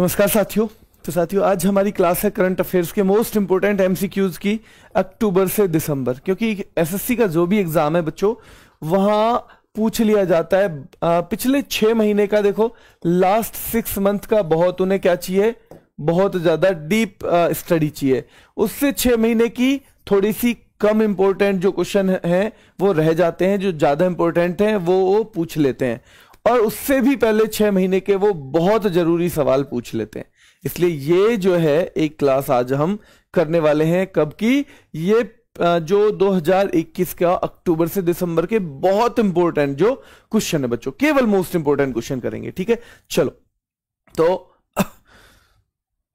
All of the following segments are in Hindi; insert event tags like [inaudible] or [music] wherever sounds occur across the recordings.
नमस्कार साथियों तो साथियों आज हमारी क्लास है करंट अफेयर्स के मोस्ट इंपोर्टेंट एमसीक्यूज की अक्टूबर से दिसंबर क्योंकि एसएससी का जो भी एग्जाम है बच्चों वहां पूछ लिया जाता है पिछले छह महीने का देखो लास्ट सिक्स मंथ का बहुत उन्हें क्या चाहिए बहुत ज्यादा डीप स्टडी चाहिए उससे छह महीने की थोड़ी सी कम इंपोर्टेंट जो क्वेश्चन है वो रह जाते हैं जो ज्यादा इंपोर्टेंट है वो वो पूछ लेते हैं और उससे भी पहले छह महीने के वो बहुत जरूरी सवाल पूछ लेते हैं इसलिए ये जो है एक क्लास आज हम करने वाले हैं कब की ये जो 2021 का अक्टूबर से दिसंबर के बहुत इंपॉर्टेंट जो क्वेश्चन है बच्चों केवल मोस्ट इंपॉर्टेंट क्वेश्चन करेंगे ठीक है चलो तो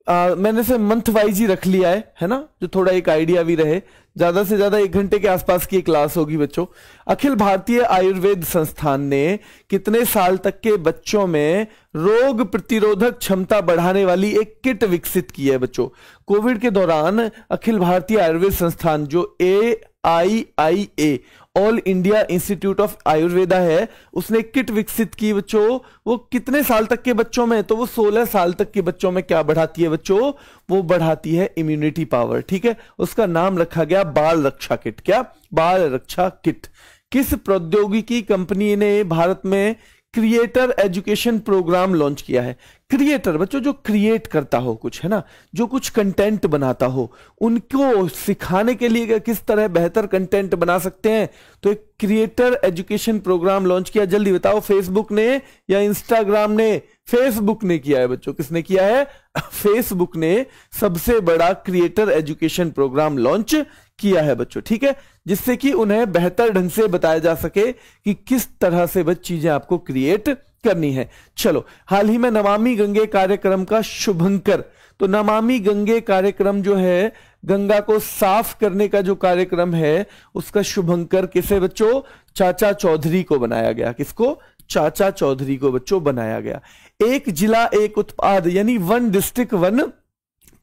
आ, मैंने से मंथ वाइज ही रख लिया है है ना जो थोड़ा एक आइडिया भी रहे ज्यादा से ज्यादा एक घंटे के आसपास की क्लास होगी बच्चों अखिल भारतीय आयुर्वेद संस्थान ने कितने साल तक के बच्चों में रोग प्रतिरोधक क्षमता बढ़ाने वाली एक किट विकसित की है बच्चों कोविड के दौरान अखिल भारतीय आयुर्वेद संस्थान जो A I I A all India institute of Ayurveda है उसने किट विकसित की बच्चों वो कितने साल तक के बच्चों में तो वो 16 साल तक के बच्चों में क्या बढ़ाती है बच्चों वो बढ़ाती है इम्यूनिटी पावर ठीक है उसका नाम रखा गया बाल रक्षा किट क्या बाल रक्षा किट किस प्रौद्योगिकी कंपनी ने भारत में क्रिएटर एजुकेशन प्रोग्राम लॉन्च किया है क्रिएटर बच्चों जो क्रिएट करता हो कुछ है ना जो कुछ कंटेंट बनाता हो उनको सिखाने के लिए किस तरह बेहतर कंटेंट बना सकते हैं तो एक क्रिएटर एजुकेशन प्रोग्राम लॉन्च किया जल्दी बताओ फेसबुक ने या इंस्टाग्राम ने फेसबुक ने किया है बच्चों किसने किया है फेसबुक [laughs] ने सबसे बड़ा क्रिएटर एजुकेशन प्रोग्राम लॉन्च किया है बच्चों ठीक है जिससे कि उन्हें बेहतर ढंग से बताया जा सके कि किस तरह से वह चीजें आपको क्रिएट करनी है चलो हाल ही में नमामि गंगे कार्यक्रम का शुभंकर तो नमामि गंगे कार्यक्रम जो है गंगा को साफ करने का जो कार्यक्रम है उसका शुभंकर किसे बच्चों चाचा चौधरी को बनाया गया किसको चाचा चौधरी को बच्चों बनाया गया एक जिला एक उत्पाद यानी वन डिस्ट्रिक्ट वन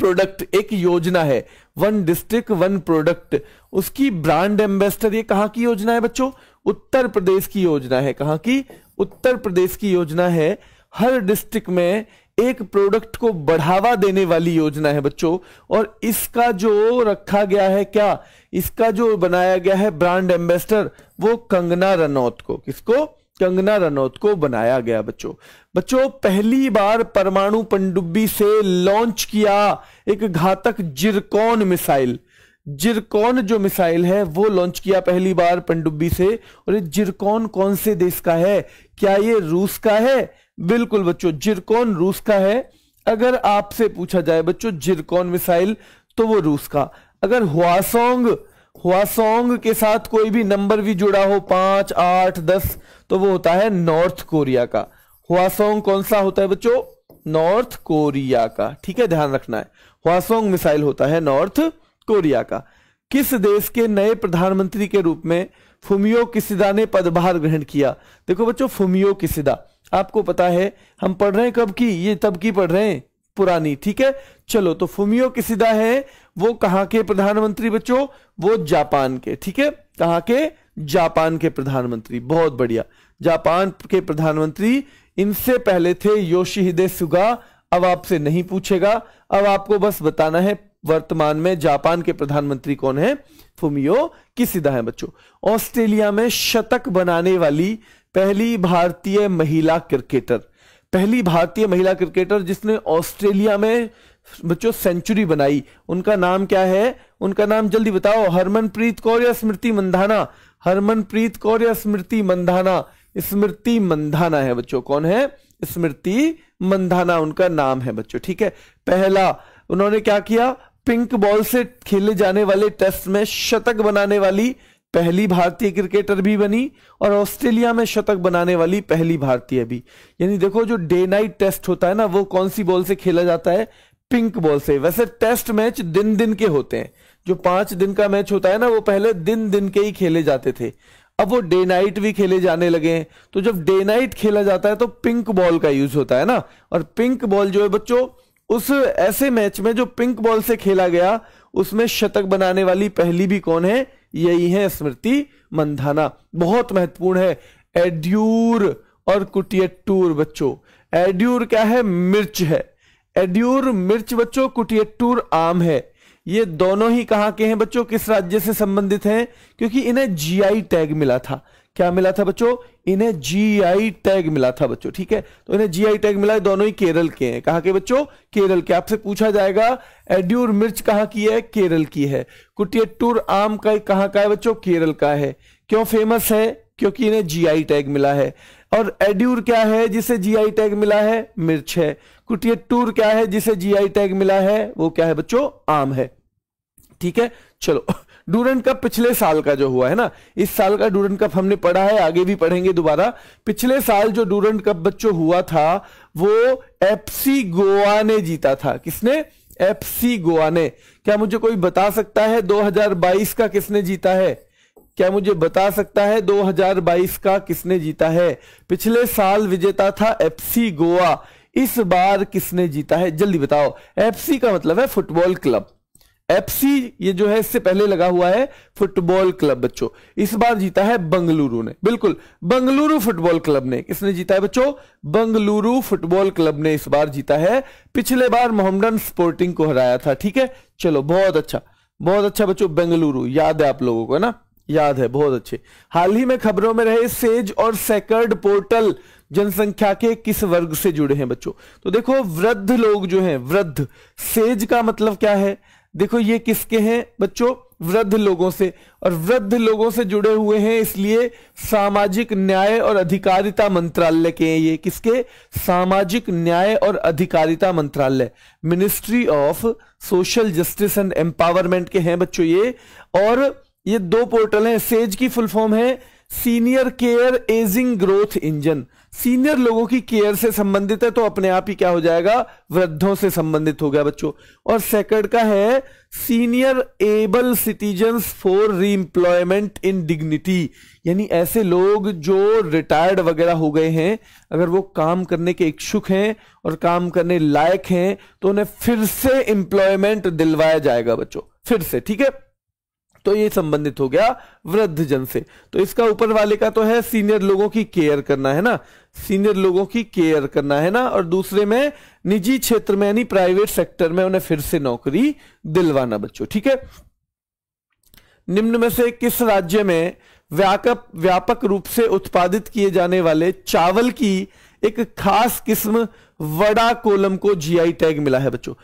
प्रोडक्ट एक योजना है वन डिस्ट्रिक्ट वन प्रोडक्ट उसकी ब्रांड एम्बेसडर ये कहां की योजना है बच्चों उत्तर प्रदेश की योजना है कहां की उत्तर प्रदेश की योजना है हर डिस्ट्रिक्ट में एक प्रोडक्ट को बढ़ावा देने वाली योजना है बच्चों और इसका जो रखा गया है क्या इसका जो बनाया गया है ब्रांड एम्बेसडर वो कंगना रनौत को किसको कंगना रनौत को बनाया गया बच्चों बच्चों पहली बार परमाणु पनडुब्बी से लॉन्च किया एक घातक जिरकॉन मिसाइल जिरकॉन जो मिसाइल है वो लॉन्च किया पहली बार पनडुब्बी से और ये जिरकॉन कौन से देश का है क्या ये रूस का है बिल्कुल बच्चों जिरकॉन रूस का है अगर आपसे पूछा जाए बच्चों जिरकॉन मिसाइल तो वो रूस का अगर हुआसोंग हुआसोंग के साथ कोई भी नंबर भी जुड़ा हो पांच आठ दस तो वो होता है नॉर्थ कोरिया का हुआसोंग कौन सा होता है बच्चों नॉर्थ कोरिया का ठीक है ध्यान रखना है हुआसोंग मिसाइल होता है नॉर्थ कोरिया का किस देश के नए प्रधानमंत्री के रूप में फुमियो किसिदा ने पदभार ग्रहण किया देखो बच्चों फुमियो किसिदा आपको पता है हम पढ़ रहे हैं कब की ये तब की पढ़ रहे हैं पुरानी ठीक है चलो तो फुमियो किसीदा है वो कहां के प्रधानमंत्री बच्चों वो जापान के ठीक है कहां के जापान के प्रधानमंत्री बहुत बढ़िया जापान के प्रधानमंत्री इनसे पहले थे योशिहिदे सुगा अब आपसे नहीं पूछेगा अब आपको बस बताना है वर्तमान में जापान के प्रधानमंत्री कौन है फुमियो किसीदा है बच्चों ऑस्ट्रेलिया में शतक बनाने वाली पहली भारतीय महिला क्रिकेटर पहली भारतीय महिला क्रिकेटर जिसने ऑस्ट्रेलिया में बच्चों सेंचुरी बनाई उनका नाम क्या है उनका नाम जल्दी बताओ हरमनप्रीत कौर या स्मृति मंधाना हरमनप्रीत कौर या स्मृति मंधाना स्मृति मंधाना है बच्चों कौन है स्मृति मंधाना उनका नाम है बच्चों ठीक है पहला उन्होंने क्या किया पिंक बॉल से खेले जाने वाले टेस्ट में शतक बनाने वाली पहली भारतीय क्रिकेटर भी बनी और ऑस्ट्रेलिया में शतक बनाने वाली पहली भारतीय भी यानी देखो जो डे नाइट टेस्ट होता है ना वो कौन सी बॉल से खेला जाता है पिंक बॉल से वैसे टेस्ट मैच दिन दिन के होते हैं जो पांच दिन का मैच होता है ना वो पहले दिन दिन के ही खेले जाते थे अब वो डे नाइट भी खेले जाने लगे हैं तो जब डे नाइट खेला जाता है तो पिंक बॉल का यूज होता है ना और पिंक बॉल जो है बच्चों उस ऐसे मैच में जो पिंक बॉल से खेला गया उसमें शतक बनाने वाली पहली भी कौन है यही है स्मृति मंधाना बहुत महत्वपूर्ण है एड्यूर और कुटियटूर बच्चों एड्यूर क्या है मिर्च है एड्यूर मिर्च बच्चों कुटियटूर आम है ये दोनों ही कहां के हैं बच्चों किस राज्य से संबंधित हैं क्योंकि इन्हें जीआई टैग मिला था क्या मिला था बच्चों इन्हें जीआई टैग मिला था बच्चों ठीक है तो इन्हें जीआई टैग मिला है दोनों ही केरल के हैं कहा के बच्चों केरल के आपसे पूछा जाएगा एड्यूर मिर्च कहा की है केरल की है कुटियट्टूर आम का कहाँ का है बच्चों केरल का है क्यों फेमस है क्योंकि इन्हें जीआई टैग मिला है और एड्यूर क्या है जिसे जीआई टैग मिला है मिर्च है कुटियट्टूर क्या है जिसे जीआई टैग मिला है वो क्या है बच्चों आम है ठीक है चलो डूरेंट कप पिछले साल का जो हुआ है ना इस साल का डूरेंट कप हमने पढ़ा है आगे भी पढ़ेंगे दोबारा पिछले साल जो डूरेंट कप बच्चों हुआ था वो एफसी गोवा ने जीता था किसने एफसी गोवा ने क्या मुझे कोई बता सकता है 2022 का किसने जीता है क्या मुझे बता सकता है 2022 का किसने जीता है पिछले साल विजेता था एफसी गोवा इस बार किसने जीता है जल्दी बताओ एफसी का मतलब है फुटबॉल क्लब एफसी ये जो है इससे पहले लगा हुआ है फुटबॉल क्लब बच्चों इस बार जीता है बंगलुरु ने बिल्कुल बंगलुरु फुटबॉल क्लब ने किसने जीता है बच्चों बंगलुरु फुटबॉल क्लब ने इस बार जीता है पिछले बार मोहम्मडन स्पोर्टिंग को हराया था ठीक है चलो बहुत अच्छा बहुत अच्छा बच्चों बेंगलुरु याद है आप लोगों को है ना याद है बहुत अच्छे हाल ही में खबरों में रहे सेज और सेकर्ड पोर्टल जनसंख्या के किस वर्ग से जुड़े हैं बच्चों तो देखो वृद्ध लोग जो हैं वृद्ध सेज का मतलब क्या है देखो ये किसके हैं बच्चों वृद्ध लोगों से और वृद्ध लोगों से जुड़े हुए हैं इसलिए सामाजिक न्याय और अधिकारिता मंत्रालय के हैं ये किसके सामाजिक न्याय और अधिकारिता मंत्रालय ministry of social justice and empowerment के हैं बच्चों ये और ये दो पोर्टल हैं सेज की फुल फॉर्म है senior care ageing growth engine senior लोगों की केयर से संबंधित है तो अपने आप ही क्या हो जाएगा वृद्धों से संबंधित हो गया बच्चों और सेकंड का है senior able citizen for re employment in dignity यानी ऐसे लोग जो रिटायर्ड वगैरह हो गए हैं अगर वो काम करने के इच्छुक हैं और काम करने लायक हैं तो उन्हें फिर से एम्प्लॉयमेंट दिलवाया जाएगा बच्चों फिर से ठीक है तो ये संबंधित हो गया वृद्ध जन से तो इसका ऊपर वाले का तो है सीनियर लोगों की केयर करना है ना सीनियर लोगों की केयर करना है ना और दूसरे में निजी क्षेत्र में यानी प्राइवेट सेक्टर में उन्हें फिर से नौकरी दिलवाना बच्चों ठीक है निम्न में से किस राज्य में व्यापक व्यापक रूप से उत्पादित किए जाने वाले चावल की एक खास किस्म वड़ा कोलम को जीआई टैग मिला है बच्चों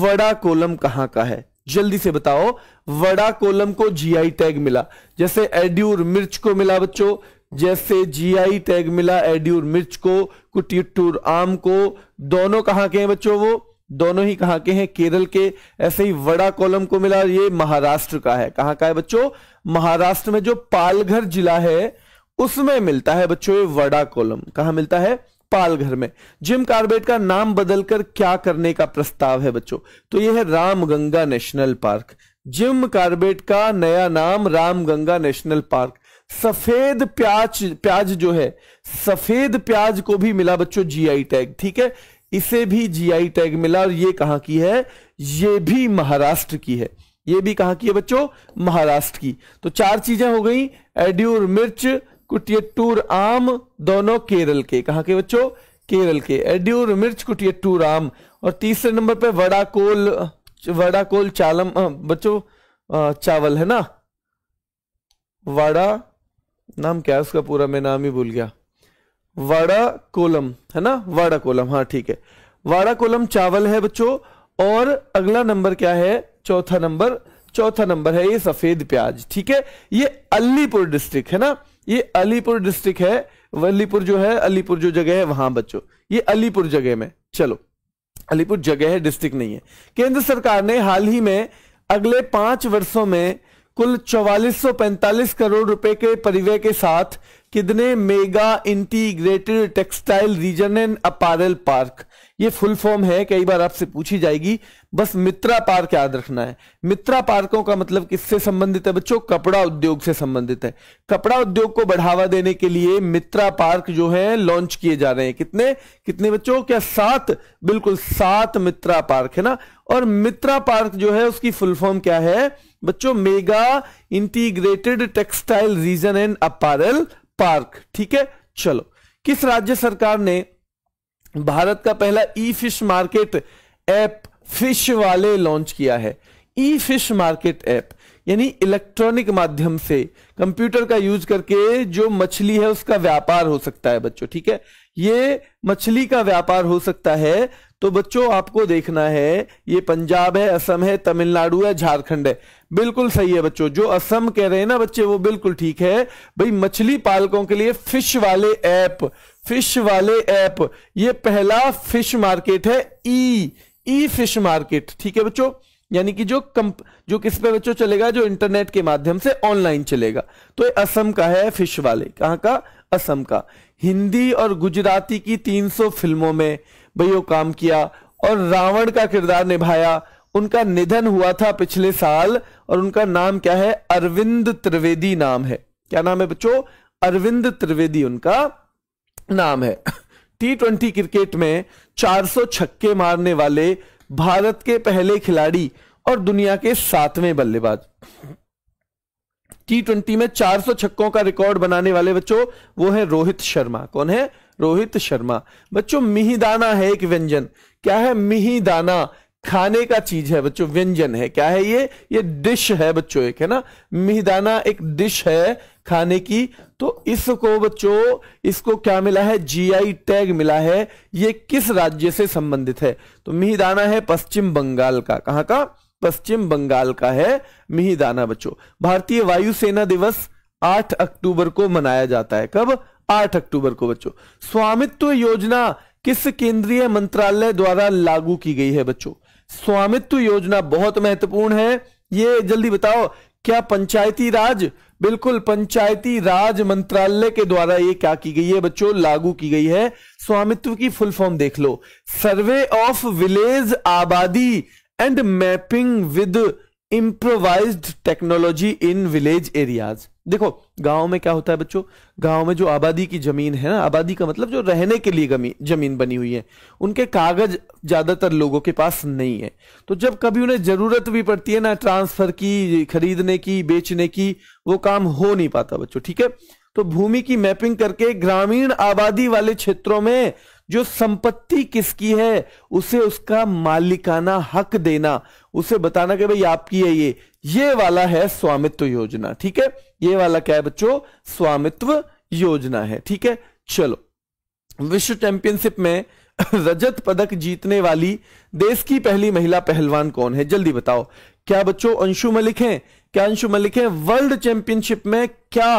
वड़ा कोलम कहां का है जल्दी से बताओ वड़ा कोलम को जीआई टैग मिला जैसे एड्यूर मिर्च को मिला बच्चों जैसे जीआई टैग मिला एड्यूर मिर्च को कुटियूटूर आम को दोनों कहां के हैं बच्चों वो दोनों ही कहां के हैं केरल के ऐसे ही वड़ा कॉलम को मिला ये महाराष्ट्र का है कहां का है बच्चों महाराष्ट्र में जो पालघर जिला है उसमें मिलता है बच्चों ये वड़ा कॉलम कहा मिलता है पालघर में जिम कार्बेट का नाम बदलकर क्या करने का प्रस्ताव है बच्चों तो यह है Ramganga national park Jim Corbett का नया नाम रामगंगा नेशनल पार्क सफेद प्याज प्याज जो है सफेद प्याज को भी मिला बच्चों जीआई टैग ठीक है इसे भी जीआई टैग मिला और ये कहां की है ये भी महाराष्ट्र की है ये भी कहां की है बच्चों महाराष्ट्र की तो चार चीजें हो गई एड्यूर मिर्च कुटियट्टूर आम दोनों केरल के कहा के बच्चों केरल के एड्यूर मिर्च कुटियट्टूर आम और तीसरे नंबर पे वड़ाकोल वड़ाकोल चालम बच्चों चावल है ना वड़ा नाम क्या है उसका पूरा मैं नाम ही भूल गया वाड़ा कोलम है ना वाड़ा कोलम हाँ ठीक है वाड़ा कोलम चावल है बच्चों और अगला नंबर क्या है चौथा नंबर चौथा नंबर है ये सफेद प्याज ठीक है ये अलीपुर डिस्ट्रिक्ट है ना ये अलीपुर डिस्ट्रिक्ट है अलीपुर जो है अलीपुर जो जगह है वहां बच्चों ये अलीपुर जगह में चलो अलीपुर जगह है डिस्ट्रिक्ट नहीं है केंद्र सरकार ने हाल ही में अगले पांच वर्षों में कुल 4445 करोड़ रुपए के परिवय के साथ कितने mega integrated textile region and apparel park ये फुल फॉर्म है कई बार आपसे पूछी जाएगी बस मित्रा पार्क याद रखना है मित्रा पार्कों का मतलब किससे संबंधित है बच्चों कपड़ा उद्योग से संबंधित है कपड़ा उद्योग को बढ़ावा देने के लिए मित्रा पार्क जो है लॉन्च किए जा रहे हैं कितने कितने बच्चों क्या सात बिल्कुल सात मित्रा पार्क है ना और मित्रा पार्क जो है उसकी फुल फॉर्म क्या है बच्चों mega integrated textile region and apparel park ठीक है चलो किस राज्य सरकार ने भारत का पहला e fish market app fish वाले लॉन्च किया है ई फिश मार्केट ऐप यानी इलेक्ट्रॉनिक माध्यम से कंप्यूटर का यूज करके जो मछली है उसका व्यापार हो सकता है बच्चों ठीक है ये मछली का व्यापार हो सकता है तो बच्चों आपको देखना है ये पंजाब है असम है तमिलनाडु है झारखंड है बिल्कुल सही है बच्चों जो असम कह रहे हैं ना बच्चे वो बिल्कुल ठीक है भाई मछली पालकों के लिए फिश वाले ऐप फिश वाले ऐप ये पहला फिश मार्केट है ई ई फिश मार्केट ठीक है बच्चों यानी कि जो कम जो किस पे बच्चों चलेगा जो इंटरनेट के माध्यम से ऑनलाइन चलेगा तो ये असम का है फिश वाले कहां का असम का हिंदी और गुजराती की 300 फिल्मों में वो काम किया और रावण का किरदार निभाया उनका निधन हुआ था पिछले साल और उनका नाम क्या है अरविंद त्रिवेदी नाम है क्या नाम है बच्चों अरविंद त्रिवेदी उनका नाम है टी ट्वेंटी क्रिकेट में 400 छक्के मारने वाले भारत के पहले खिलाड़ी और दुनिया के सातवें बल्लेबाज टी ट्वेंटी में सौ छक्कों का रिकॉर्ड बनाने वाले बच्चों वो है रोहित शर्मा कौन है रोहित शर्मा बच्चों मिहिदाना है एक व्यंजन क्या है मिहिदाना खाने का चीज है बच्चों व्यंजन है क्या है ये ये डिश है बच्चों एक है ना मिहिदाना एक डिश है खाने की तो इसको बच्चों इसको क्या मिला है जीआई टैग मिला है ये किस राज्य से संबंधित है तो मिहिदाना है पश्चिम बंगाल का कहां का पश्चिम बंगाल का है मिहिदाना बच्चो भारतीय वायुसेना दिवस 8 अक्टूबर को मनाया जाता है कब 8 अक्टूबर को बच्चों स्वामित्व योजना किस केंद्रीय मंत्रालय द्वारा लागू की गई है बच्चों स्वामित्व योजना बहुत महत्वपूर्ण है ये जल्दी बताओ क्या पंचायती राज बिल्कुल पंचायती राज मंत्रालय के द्वारा ये क्या की गई है बच्चों लागू की गई है स्वामित्व की फुल फॉर्म देख लो survey of village abadi and mapping with improvise technology in village areas देखो गांव में क्या होता है बच्चों गांव में जो आबादी की जमीन है ना आबादी का मतलब जो रहने के लिए जमीन बनी हुई है उनके कागज ज्यादातर लोगों के पास नहीं है तो जब कभी उन्हें जरूरत भी पड़ती है ना ट्रांसफर की खरीदने की बेचने की वो काम हो नहीं पाता बच्चों ठीक है तो भूमि की मैपिंग करके ग्रामीण आबादी वाले क्षेत्रों में जो संपत्ति किसकी है उसे उसका मालिकाना हक देना उसे बताना कि भाई आपकी है ये ये वाला है स्वामित्व योजना ठीक है ये वाला क्या है बच्चों स्वामित्व योजना है ठीक है चलो विश्व चैंपियनशिप में [laughs] रजत पदक जीतने वाली देश की पहली महिला पहलवान कौन है जल्दी बताओ क्या बच्चों अंशु मलिक हैं क्या अंशु मलिक हैं वर्ल्ड चैंपियनशिप में क्या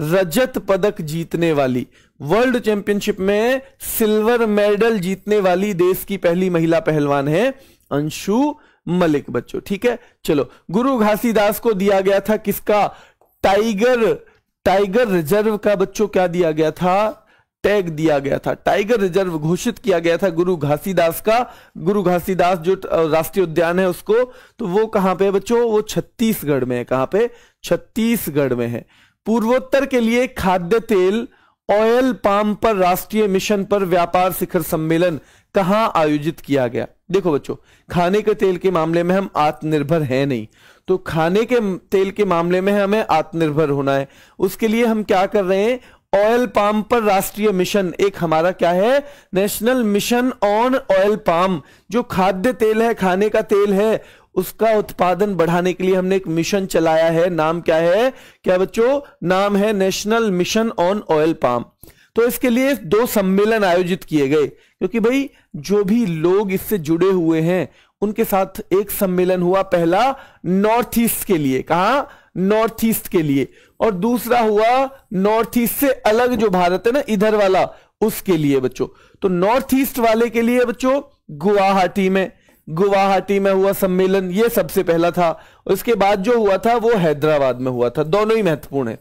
रजत पदक जीतने वाली वर्ल्ड चैंपियनशिप में सिल्वर मेडल जीतने वाली देश की पहली महिला पहलवान है अंशु मलिक बच्चों ठीक है चलो गुरु घासीदास को दिया गया था किसका टाइगर टाइगर रिजर्व का बच्चों क्या दिया गया था टैग दिया गया था टाइगर रिजर्व घोषित किया गया था गुरु घासीदास का गुरु घासीदास जो राष्ट्रीय उद्यान है उसको तो वो कहां पे बच्चों वो छत्तीसगढ़ में है कहां पे छत्तीसगढ़ में है पूर्वोत्तर के लिए खाद्य तेल ऑयल पाम पर राष्ट्रीय मिशन पर व्यापार शिखर सम्मेलन कहां आयोजित किया गया देखो बच्चों खाने के तेल के मामले में हम आत्मनिर्भर है नहीं तो खाने के तेल के मामले में हमें आत्मनिर्भर होना है उसके लिए हम क्या कर रहे हैं ऑयल पाम पर राष्ट्रीय मिशन एक हमारा क्या है national mission on oil palm जो खाद्य तेल है खाने का तेल है उसका उत्पादन बढ़ाने के लिए हमने एक मिशन चलाया है नाम क्या है क्या बच्चों नाम है national mission on oil palm तो इसके लिए दो सम्मेलन आयोजित किए गए क्योंकि भाई जो भी लोग इससे जुड़े हुए हैं उनके साथ एक सम्मेलन हुआ पहला नॉर्थ ईस्ट के लिए कहा नॉर्थ ईस्ट के लिए और दूसरा हुआ नॉर्थ ईस्ट से अलग जो भारत है ना इधर वाला उसके लिए बच्चों तो नॉर्थ ईस्ट वाले के लिए बच्चों गुवाहाटी में गुवाहाटी में हुआ सम्मेलन ये सबसे पहला था उसके बाद जो हुआ था वो हैदराबाद में हुआ था दोनों ही महत्वपूर्ण है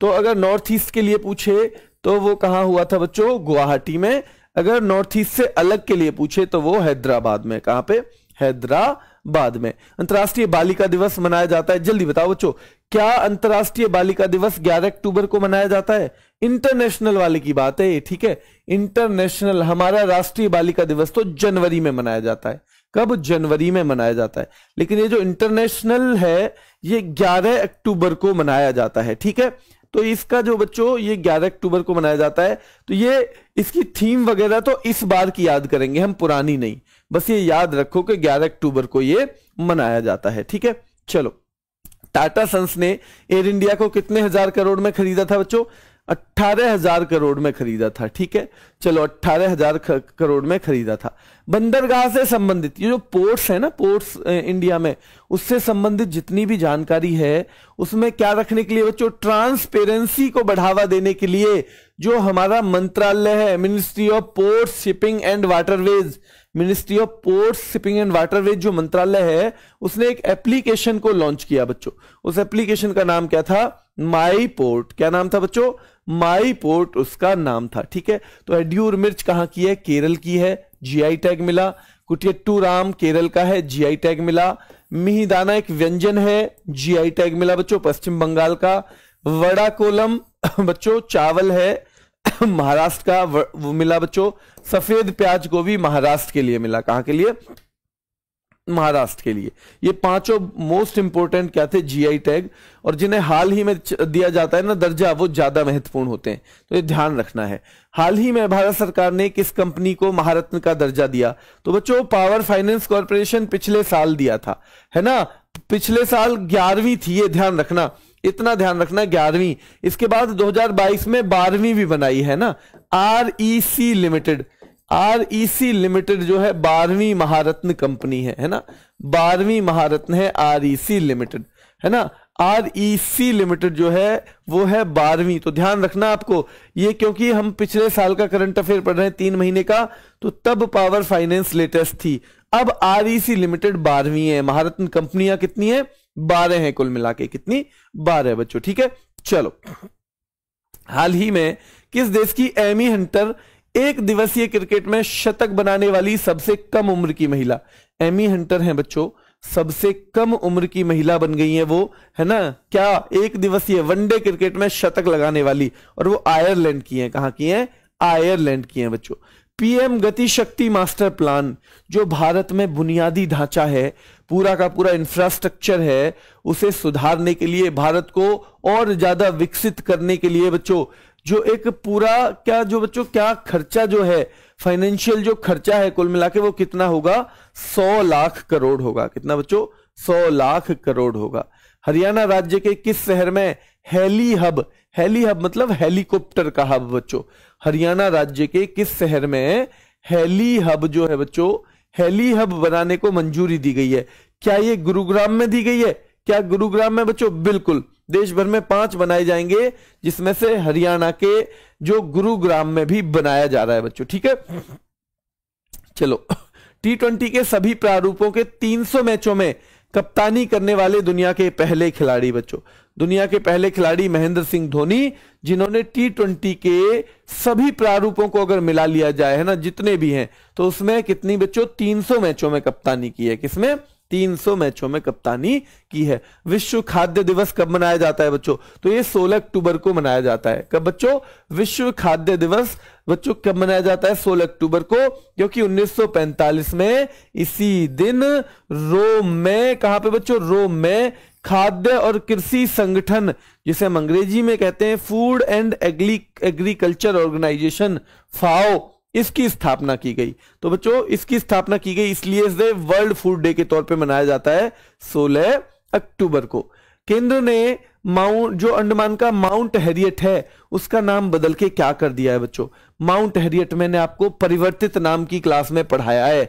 तो अगर नॉर्थ ईस्ट के लिए पूछे तो वो कहाँ हुआ था बच्चों गुवाहाटी में अगर नॉर्थ ईस्ट से अलग के लिए पूछे तो वो हैदराबाद में कहां पे हैदराबाद में अंतर्राष्ट्रीय बालिका दिवस मनाया जाता है जल्दी बताओ बच्चों क्या अंतर्राष्ट्रीय बालिका दिवस 11 अक्टूबर को मनाया जाता है इंटरनेशनल वाले की बात है ठीक है इंटरनेशनल हमारा राष्ट्रीय बालिका दिवस तो जनवरी में मनाया जाता है कब जनवरी में मनाया जाता है लेकिन ये जो इंटरनेशनल है ये 11 अक्टूबर को मनाया जाता है ठीक है तो इसका जो बच्चों ये 11 अक्टूबर को मनाया जाता है तो ये इसकी थीम वगैरह तो इस बार की याद करेंगे हम पुरानी नहीं बस ये याद रखो कि 11 अक्टूबर को ये मनाया जाता है ठीक है चलो टाटा सन्स ने एयर इंडिया को कितने हजार करोड़ में खरीदा था बच्चों अट्ठारह हजार करोड़ में खरीदा था ठीक है चलो अट्ठारह हजार करोड़ में खरीदा था बंदरगाह से संबंधित ये जो पोर्ट्स है ना पोर्ट्स इंडिया में उससे संबंधित जितनी भी जानकारी है उसमें क्या रखने के लिए बच्चों ट्रांसपेरेंसी को बढ़ावा देने के लिए जो हमारा मंत्रालय है ministry of port shipping and waterways ministry of port shipping and waterways जो मंत्रालय है उसने एक एप्लीकेशन को लॉन्च किया बच्चों उस एप्लीकेशन का नाम क्या था माई पोर्ट क्या नाम था बच्चों माई पोर्ट उसका नाम था ठीक है तो एड्यूर मिर्च कहां की है केरल की है जीआई टैग मिला कुटियट्टू राम केरल का है जीआई टैग मिला मिहिदाना एक व्यंजन है जीआई टैग मिला बच्चों पश्चिम बंगाल का वड़ा कोलम [coughs] बच्चों चावल है [coughs] महाराष्ट्र का वो मिला बच्चों सफेद प्याज गोभी महाराष्ट्र के लिए मिला कहां के लिए महाराष्ट्र के लिए ये पांचों मोस्ट इंपोर्टेंट क्या थे जीआई टैग और जिन्हें हाल ही में दिया जाता है ना दर्जा वो ज्यादा महत्वपूर्ण होते हैं तो ये ध्यान रखना है हाल ही में भारत सरकार ने किस कंपनी को महारत्न का दर्जा दिया तो बच्चों पावर फाइनेंस कॉरपोरेशन पिछले साल दिया था है ना पिछले साल ग्यारहवीं थी ये ध्यान रखना इतना ध्यान रखना ग्यारहवीं इसके बाद 2022 में बारहवीं भी बनाई है ना R limited e REC limited e जो है बारहवीं महारत्न कंपनी है है ना बारहवीं महारत्न है आरईसी लिमिटेड e है ना आरईसी लिमिटेड e जो है वो है बारहवीं तो ध्यान रखना आपको ये क्योंकि हम पिछले साल का करंट अफेयर पढ़ रहे हैं तीन महीने का तो तब पावर फाइनेंस लेटेस्ट थी अब आरईसी लिमिटेड बारहवीं है महारत्न कंपनियां कितनी है बारह है कुल मिला के कितनी बारह बच्चों ठीक है चलो हाल ही में किस देश की एमी हंटर एक दिवसीय क्रिकेट में शतक बनाने वाली सबसे कम उम्र की महिला एमी हंटर हैं बच्चों सबसे कम उम्र की महिला बन गई है वो है ना क्या एक दिवसीय वनडे क्रिकेट में शतक लगाने वाली और वो आयरलैंड की है कहां की है आयरलैंड की है बच्चों पीएम गति शक्ति मास्टर प्लान जो भारत में बुनियादी ढांचा है पूरा का पूरा इंफ्रास्ट्रक्चर है उसे सुधारने के लिए भारत को और ज्यादा विकसित करने के लिए बच्चों जो एक पूरा क्या जो बच्चों क्या खर्चा जो है फाइनेंशियल जो खर्चा है कुल मिला के वो कितना होगा सौ लाख करोड़ होगा कितना बच्चों सौ लाख करोड़ होगा हरियाणा राज्य के किस शहर में हेली हब हेली हब मतलब हेलीकॉप्टर का हब बच्चों हरियाणा राज्य के किस शहर में हेली हब जो है बच्चों हेली हब बनाने को मंजूरी दी गई है क्या ये गुरुग्राम में दी गई है क्या गुरुग्राम में बच्चों बिल्कुल देश भर में पांच बनाए जाएंगे जिसमें से हरियाणा के जो गुरुग्राम में भी बनाया जा रहा है बच्चों ठीक है चलो टी ट्वेंटी के सभी प्रारूपों के 300 मैचों में कप्तानी करने वाले दुनिया के पहले खिलाड़ी बच्चों दुनिया के पहले खिलाड़ी महेंद्र सिंह धोनी जिन्होंने टी ट्वेंटी के सभी प्रारूपों को अगर मिला लिया जाए है ना जितने भी हैं तो उसमें कितनी बच्चों 300 मैचों में कप्तानी की है किसमें 300 मैचों में कप्तानी की है विश्व खाद्य दिवस कब मनाया जाता है बच्चों तो ये 16 अक्टूबर को मनाया जाता है कब बच्चों विश्व खाद्य दिवस बच्चों कब मनाया जाता है 16 अक्टूबर को क्योंकि 1945 में इसी दिन रोम में कहा पे बच्चों रोम में खाद्य और कृषि संगठन जिसे हम अंग्रेजी में कहते हैं food and agri agriculture organization FAO इसकी स्थापना की गई तो बच्चों इसकी स्थापना की गई इसलिए इसे वर्ल्ड फूड डे के तौर पे मनाया जाता है 16 अक्टूबर को केंद्र ने माउंट जो अंडमान का माउंट हैरियट है उसका नाम बदल के क्या कर दिया है बच्चों माउंट हैरियट मैंने आपको परिवर्तित नाम की क्लास में पढ़ाया है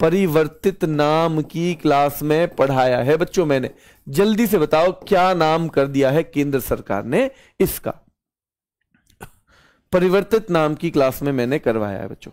परिवर्तित नाम की क्लास में पढ़ाया है बच्चों मैंने जल्दी से बताओ क्या नाम कर दिया है केंद्र सरकार ने इसका परिवर्तित नाम की क्लास में मैंने करवाया है बच्चों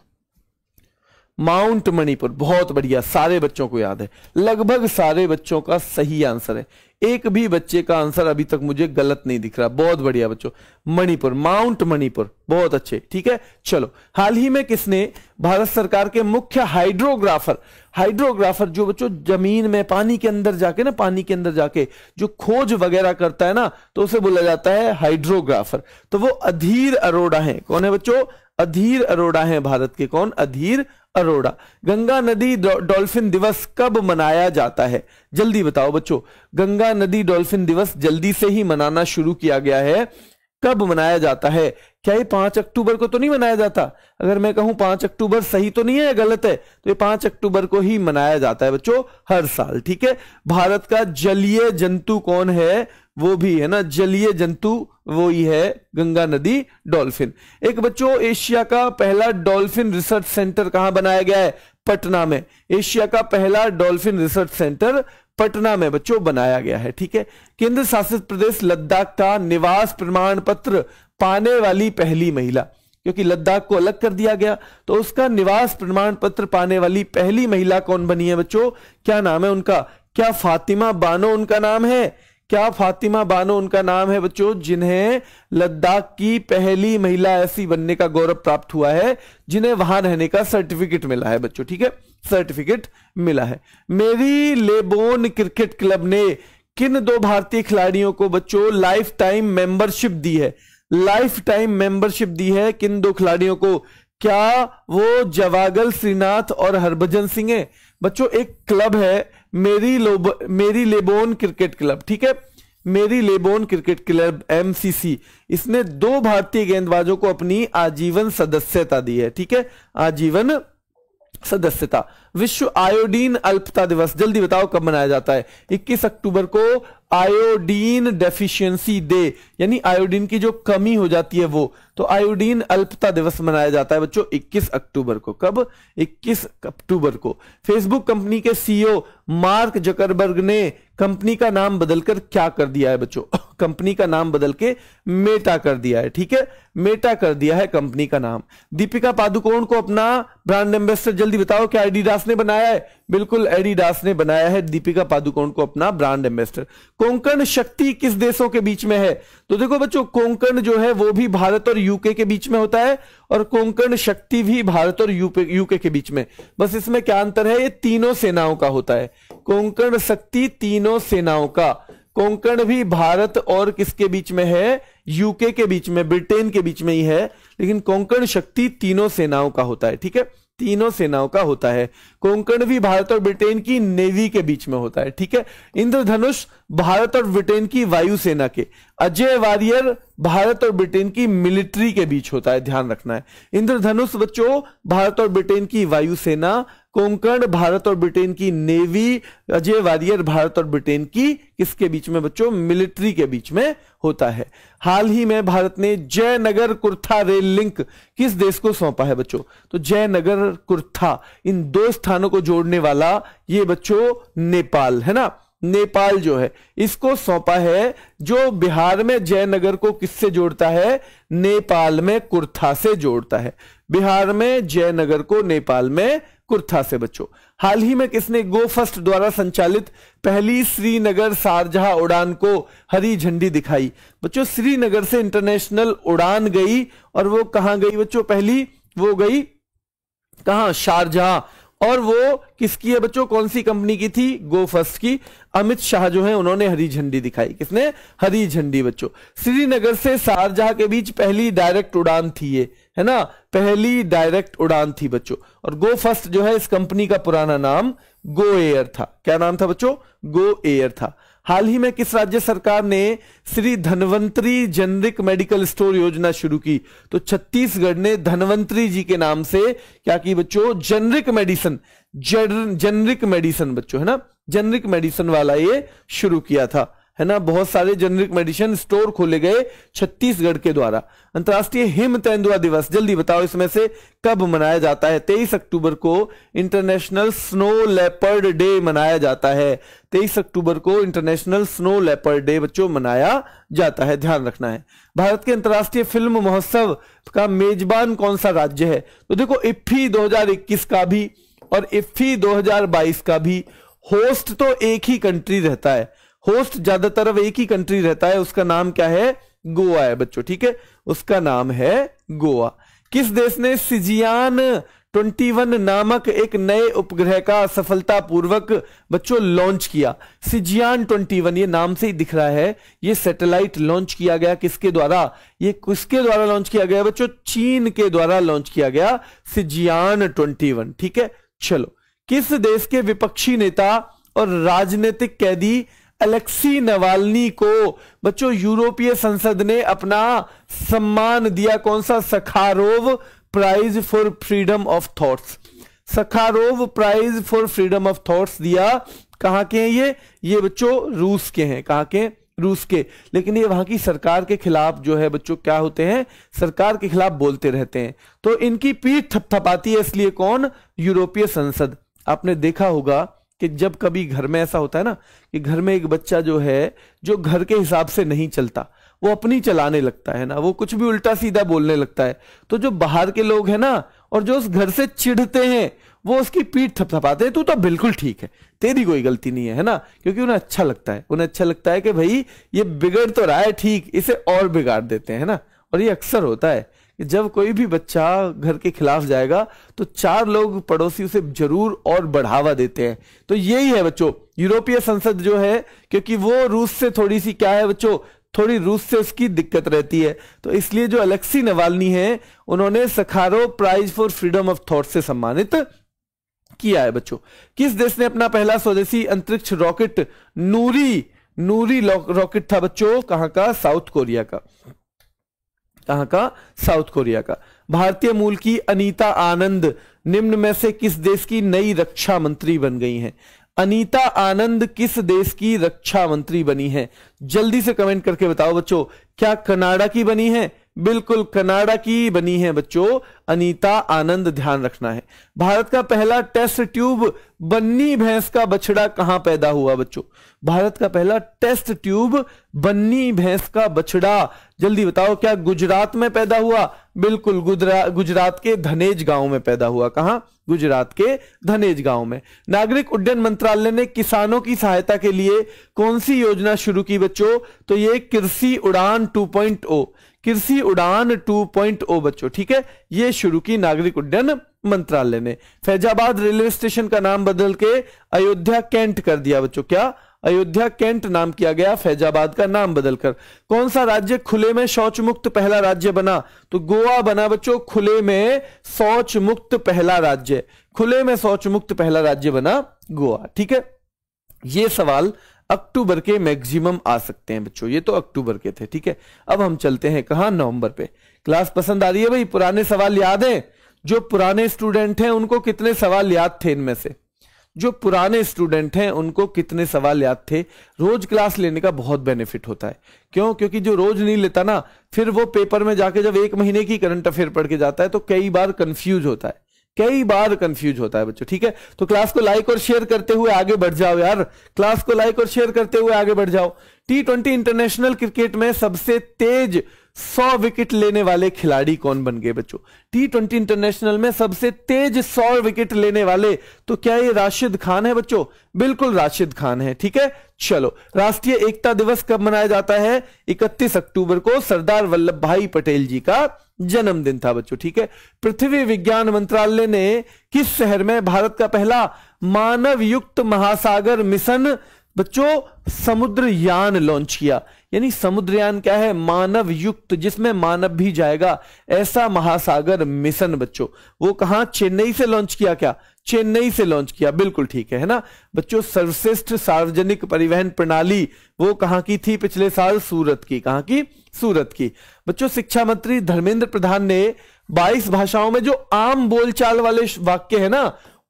माउंट मणिपुर बहुत बढ़िया सारे बच्चों को याद है लगभग सारे बच्चों का सही आंसर है एक भी बच्चे का आंसर अभी तक मुझे गलत नहीं दिख रहा बहुत बढ़िया बच्चों मणिपुर माउंट मणिपुर बहुत अच्छे ठीक है चलो हाल ही में किसने भारत सरकार के मुख्य हाइड्रोग्राफर हाइड्रोग्राफर जो बच्चों जमीन में पानी के अंदर जाके ना पानी के अंदर जाके जो खोज वगैरह करता है ना तो उसे बोला जाता है हाइड्रोग्राफर तो वो अधीर अरोड़ा है कौन है बच्चों अधीर अरोड़ा है भारत के कौन अधीर अरोड़ा गंगा नदी डॉल्फिन दिवस कब मनाया जाता है जल्दी बताओ बच्चों गंगा नदी डॉल्फिन दिवस जल्दी से ही मनाना शुरू किया गया है कब मनाया जाता है क्या ये पांच अक्टूबर को तो नहीं मनाया जाता अगर मैं कहूं पांच अक्टूबर सही तो नहीं है या गलत है तो ये पांच अक्टूबर को ही मनाया जाता है बच्चों हर साल ठीक है भारत का जलीय जंतु कौन है वो भी है ना जलीय जंतु वो ही है गंगा नदी डॉल्फिन एक बच्चों एशिया का पहला डॉल्फिन रिसर्च सेंटर कहां बनाया गया है पटना में एशिया का पहला डॉल्फिन रिसर्च सेंटर पटना में बच्चों बनाया गया है ठीक है केंद्र शासित प्रदेश लद्दाख का निवास प्रमाण पत्र पाने वाली पहली महिला क्योंकि लद्दाख को अलग कर दिया गया तो उसका निवास प्रमाण पत्र पाने वाली पहली महिला कौन बनी है बच्चों क्या नाम है उनका क्या फातिमा बानो उनका नाम है क्या फातिमा बानो उनका नाम है बच्चों जिन्हें लद्दाख की पहली महिला ऐसी बनने का गौरव प्राप्त हुआ है जिन्हें वहां रहने का सर्टिफिकेट मिला है बच्चों ठीक है सर्टिफिकेट मिला है मेरी लेबोन क्रिकेट क्लब ने किन दो भारतीय खिलाड़ियों को बच्चों लाइफ टाइम मेंबरशिप दी है लाइफ टाइम मेंबरशिप दी है किन दो खिलाड़ियों को क्या वो जवागल श्रीनाथ और हरभजन सिंह है बच्चों एक क्लब है मेरी लोब मेरी लेबोन क्रिकेट क्लब ठीक है मेरी लेबोन क्रिकेट क्लब एमसीसी इसने दो भारतीय गेंदबाजों को अपनी आजीवन सदस्यता दी है ठीक है आजीवन सदस्यता विश्व आयोडीन अल्पता दिवस जल्दी बताओ कब मनाया जाता है 21 अक्टूबर को आयोडीन डेफिशिएंसी डे यानी आयोडीन की जो कमी हो जाती है वो तो आयोडीन अल्पता दिवस मनाया जाता है बच्चों 21 अक्टूबर को कब 21 अक्टूबर को फेसबुक कंपनी के सीईओ मार्क जकरबर्ग ने कंपनी का नाम बदलकर क्या कर दिया है बच्चों [coughs] कंपनी का नाम बदल के मेटा कर दिया है ठीक है मेटा कर दिया है कंपनी का नाम दीपिका पादुकोण को अपना ब्रांड एम्बेसडर जल्दी बताओ क्या एडिडास ने बनाया है बिल्कुल एडिडास ने बनाया है दीपिका पादुकोण को अपना ब्रांड एम्बेसडर कोंकण शक्ति किस देशों के बीच में है तो देखो बच्चों कोंकण जो है वो भी भारत और यूके के बीच में होता है और कोंकण शक्ति भी भारत और यूके के बीच में बस इसमें क्या अंतर है ये तीनों सेनाओं का होता है कोंकण शक्ति तीनों सेनाओं का कोंकण भी भारत और किसके बीच में है यूके के बीच में ब्रिटेन के बीच में ही है लेकिन कोंकण शक्ति तीनों सेनाओं का होता है ठीक है तीनों सेनाओं का होता है कोंकण भी भारत और ब्रिटेन की नेवी के बीच में होता है ठीक है इंद्रधनुष भारत और ब्रिटेन की वायुसेना के अजय वारियर भारत और ब्रिटेन की मिलिट्री के बीच होता है ध्यान रखना है इंद्रधनुष बच्चों भारत और ब्रिटेन की वायुसेना कोंकण भारत और ब्रिटेन की नेवी अजय वारियर भारत और ब्रिटेन की किसके बीच में बच्चों मिलिट्री के बीच में होता है हाल ही में भारत ने जयनगर कुर्था रेल लिंक किस देश को सौंपा है बच्चों तो जयनगर कुर्था इन दो स्थानों को जोड़ने वाला ये बच्चों नेपाल है ना नेपाल जो है इसको सौंपा है जो बिहार में जयनगर को किससे जोड़ता है नेपाल में कुर्था से जोड़ता है बिहार में जयनगर को नेपाल में कुर्था से बचो हाल ही में किसने गो फर्स्ट द्वारा संचालित पहली श्रीनगर शारजहा उड़ान को हरी झंडी दिखाई बच्चों श्रीनगर से इंटरनेशनल उड़ान गई और वो कहा गई बच्चों पहली वो गई कहा शारजहा और वो किसकी है बच्चों कौन सी कंपनी की थी गो फर्स्ट की अमित शाह जो है उन्होंने हरी झंडी दिखाई किसने हरी झंडी बच्चों श्रीनगर से शारजहा के बीच पहली डायरेक्ट उड़ान थी ये है ना पहली डायरेक्ट उड़ान थी बच्चों और गो फर्स्ट जो है इस कंपनी का पुराना नाम गो एयर था क्या नाम था बच्चों गो एयर था हाल ही में किस राज्य सरकार ने Shri Dhanvantari generic medical store योजना शुरू की तो छत्तीसगढ़ ने धनवंतरी जी के नाम से क्या की बच्चों जेनरिक मेडिसिन जेनरिक मेडिसिन बच्चों है ना जेनरिक मेडिसिन वाला ये शुरू किया था है ना बहुत सारे जेनरिक मेडिसिन स्टोर खोले गए छत्तीसगढ़ के द्वारा अंतर्राष्ट्रीय हिम तेंदुआ दिवस जल्दी बताओ इसमें से कब मनाया जाता है तेईस अक्टूबर को इंटरनेशनल स्नो लेपर्ड डे मनाया जाता है तेईस अक्टूबर को इंटरनेशनल स्नो लेपर्ड डे बच्चों मनाया जाता है ध्यान रखना है भारत के अंतर्राष्ट्रीय फिल्म महोत्सव का मेजबान कौन सा राज्य है तो देखो इफ्फी दो का भी और इफ्फी दो का भी होस्ट तो एक ही कंट्री रहता है होस्ट ज्यादातर अब एक ही कंट्री रहता है उसका नाम क्या है गोवा है बच्चों ठीक है उसका नाम है गोवा किस देश ने सिजियान 21 नामक एक नए उपग्रह का सफलतापूर्वक बच्चों लॉन्च किया सिजियान 21 ये नाम से ही दिख रहा है ये सैटेलाइट लॉन्च किया गया किसके द्वारा ये किसके द्वारा लॉन्च किया गया बच्चों चीन के द्वारा लॉन्च किया गया सिजियान 21 ठीक है चलो किस देश के विपक्षी नेता और राजनीतिक कैदी अलेक्सी नवालनी को बच्चों यूरोपीय संसद ने अपना सम्मान दिया कौन सा Sakharov prize for freedom of thoughts Sakharov prize for freedom of thoughts दिया कहा के हैं ये ये बच्चों रूस के हैं कहाँ के रूस के लेकिन ये वहां की सरकार के खिलाफ जो है बच्चों क्या होते हैं सरकार के खिलाफ बोलते रहते हैं तो इनकी पीठ थपथपाती है इसलिए कौन यूरोपीय संसद आपने देखा होगा कि जब कभी घर में ऐसा होता है ना कि घर में एक बच्चा जो है जो घर के हिसाब से नहीं चलता वो अपनी चलाने लगता है ना वो कुछ भी उल्टा सीधा बोलने लगता है तो जो बाहर के लोग हैं ना और जो उस घर से चिढ़ते हैं वो उसकी पीठ थपथपाते हैं तू तो बिल्कुल ठीक है तेरी कोई गलती नहीं है है ना क्योंकि उन्हें अच्छा लगता है उन्हें अच्छा लगता है कि भाई ये बिगड़ तो रहा है ठीक इसे और बिगाड़ देते हैं ना और ये अक्सर होता है जब कोई भी बच्चा घर के खिलाफ जाएगा तो चार लोग पड़ोसी उसे जरूर और बढ़ावा देते हैं तो यही है बच्चों यूरोपीय संसद जो है क्योंकि वो रूस से थोड़ी सी क्या है बच्चों थोड़ी रूस से उसकी दिक्कत रहती है तो इसलिए जो अलेक्सी नवालनी है उन्होंने Sakharov prize for freedom of thought से सम्मानित किया है बच्चों किस देश ने अपना पहला स्वदेशी अंतरिक्ष रॉकेट नूरी नूरी रॉकेट था बच्चों कहां का साउथ कोरिया का कहां का साउथ कोरिया का भारतीय मूल की अनीता आनंद निम्न में से किस देश की नई रक्षा मंत्री बन गई हैं अनीता आनंद किस देश की रक्षा मंत्री बनी है जल्दी से कमेंट करके बताओ बच्चों क्या कनाडा की बनी है बिल्कुल कनाडा की बनी है बच्चों अनीता आनंद ध्यान रखना है भारत का पहला टेस्ट ट्यूब बन्नी भैंस का बछड़ा कहां पैदा हुआ बच्चों भारत का पहला टेस्ट ट्यूब बन्नी भैंस का बछड़ा जल्दी बताओ क्या गुजरात में पैदा हुआ बिल्कुल गुजरात के धनेज गांव में पैदा हुआ कहा गुजरात के धनेज गांव में नागरिक उड्डयन मंत्रालय ने किसानों की सहायता के लिए कौन सी योजना शुरू की बच्चों तो ये कृषि उड़ान 2.0 कृषि उड़ान 2.0 बच्चों ठीक है ये शुरू की नागरिक उड्डयन मंत्रालय ने फैजाबाद रेलवे स्टेशन का नाम बदल के अयोध्या कैंट कर दिया बच्चों क्या अयोध्या कैंट नाम किया गया फैजाबाद का नाम बदलकर कौन सा राज्य खुले में शौच मुक्त पहला राज्य बना तो गोवा बना बच्चों खुले में शौच मुक्त पहला राज्य खुले में शौच मुक्त पहला राज्य बना गोवा ठीक है ये सवाल अक्टूबर के मैक्सिमम आ सकते हैं बच्चों ये तो अक्टूबर के थे ठीक है अब हम चलते हैं कहा नवंबर पे क्लास पसंद आ रही है भाई पुराने सवाल याद हैं जो पुराने स्टूडेंट हैं उनको कितने सवाल याद थे इनमें से जो पुराने स्टूडेंट हैं उनको कितने सवाल याद थे रोज क्लास लेने का बहुत बेनिफिट होता है क्यों क्योंकि जो रोज नहीं लेता ना फिर वो पेपर में जाके जब एक महीने की करंट अफेयर पढ़ के जाता है तो कई बार कंफ्यूज होता है कई बार कंफ्यूज होता है बच्चों ठीक है तो क्लास को लाइक और शेयर करते हुए आगे बढ़ जाओ यार क्लास को लाइक और शेयर करते हुए आगे बढ़ जाओ टी ट्वेंटी इंटरनेशनल क्रिकेट में सबसे तेज 100 विकेट लेने वाले खिलाड़ी कौन बन गए बच्चों टी ट्वेंटी इंटरनेशनल में सबसे तेज 100 विकेट लेने वाले तो क्या ये राशिद खान है बच्चों बिल्कुल राशिद खान है ठीक है चलो राष्ट्रीय एकता दिवस कब मनाया जाता है 31 अक्टूबर को सरदार वल्लभ भाई पटेल जी का जन्मदिन था बच्चों ठीक है पृथ्वी विज्ञान मंत्रालय ने किस शहर में भारत का पहला मानव युक्त महासागर मिशन बच्चों समुद्र यान लॉन्च किया यानी समुद्रयान क्या है मानव युक्त जिसमें मानव भी जाएगा ऐसा महासागर मिशन बच्चों वो कहा चेन्नई से लॉन्च किया क्या चेन्नई से लॉन्च किया बिल्कुल ठीक है है ना बच्चों सर्वश्रेष्ठ सार्वजनिक परिवहन प्रणाली वो कहाँ की थी पिछले साल सूरत की कहा की सूरत की बच्चों शिक्षा मंत्री धर्मेंद्र प्रधान ने 22 भाषाओं में जो आम बोलचाल वाले वाक्य है ना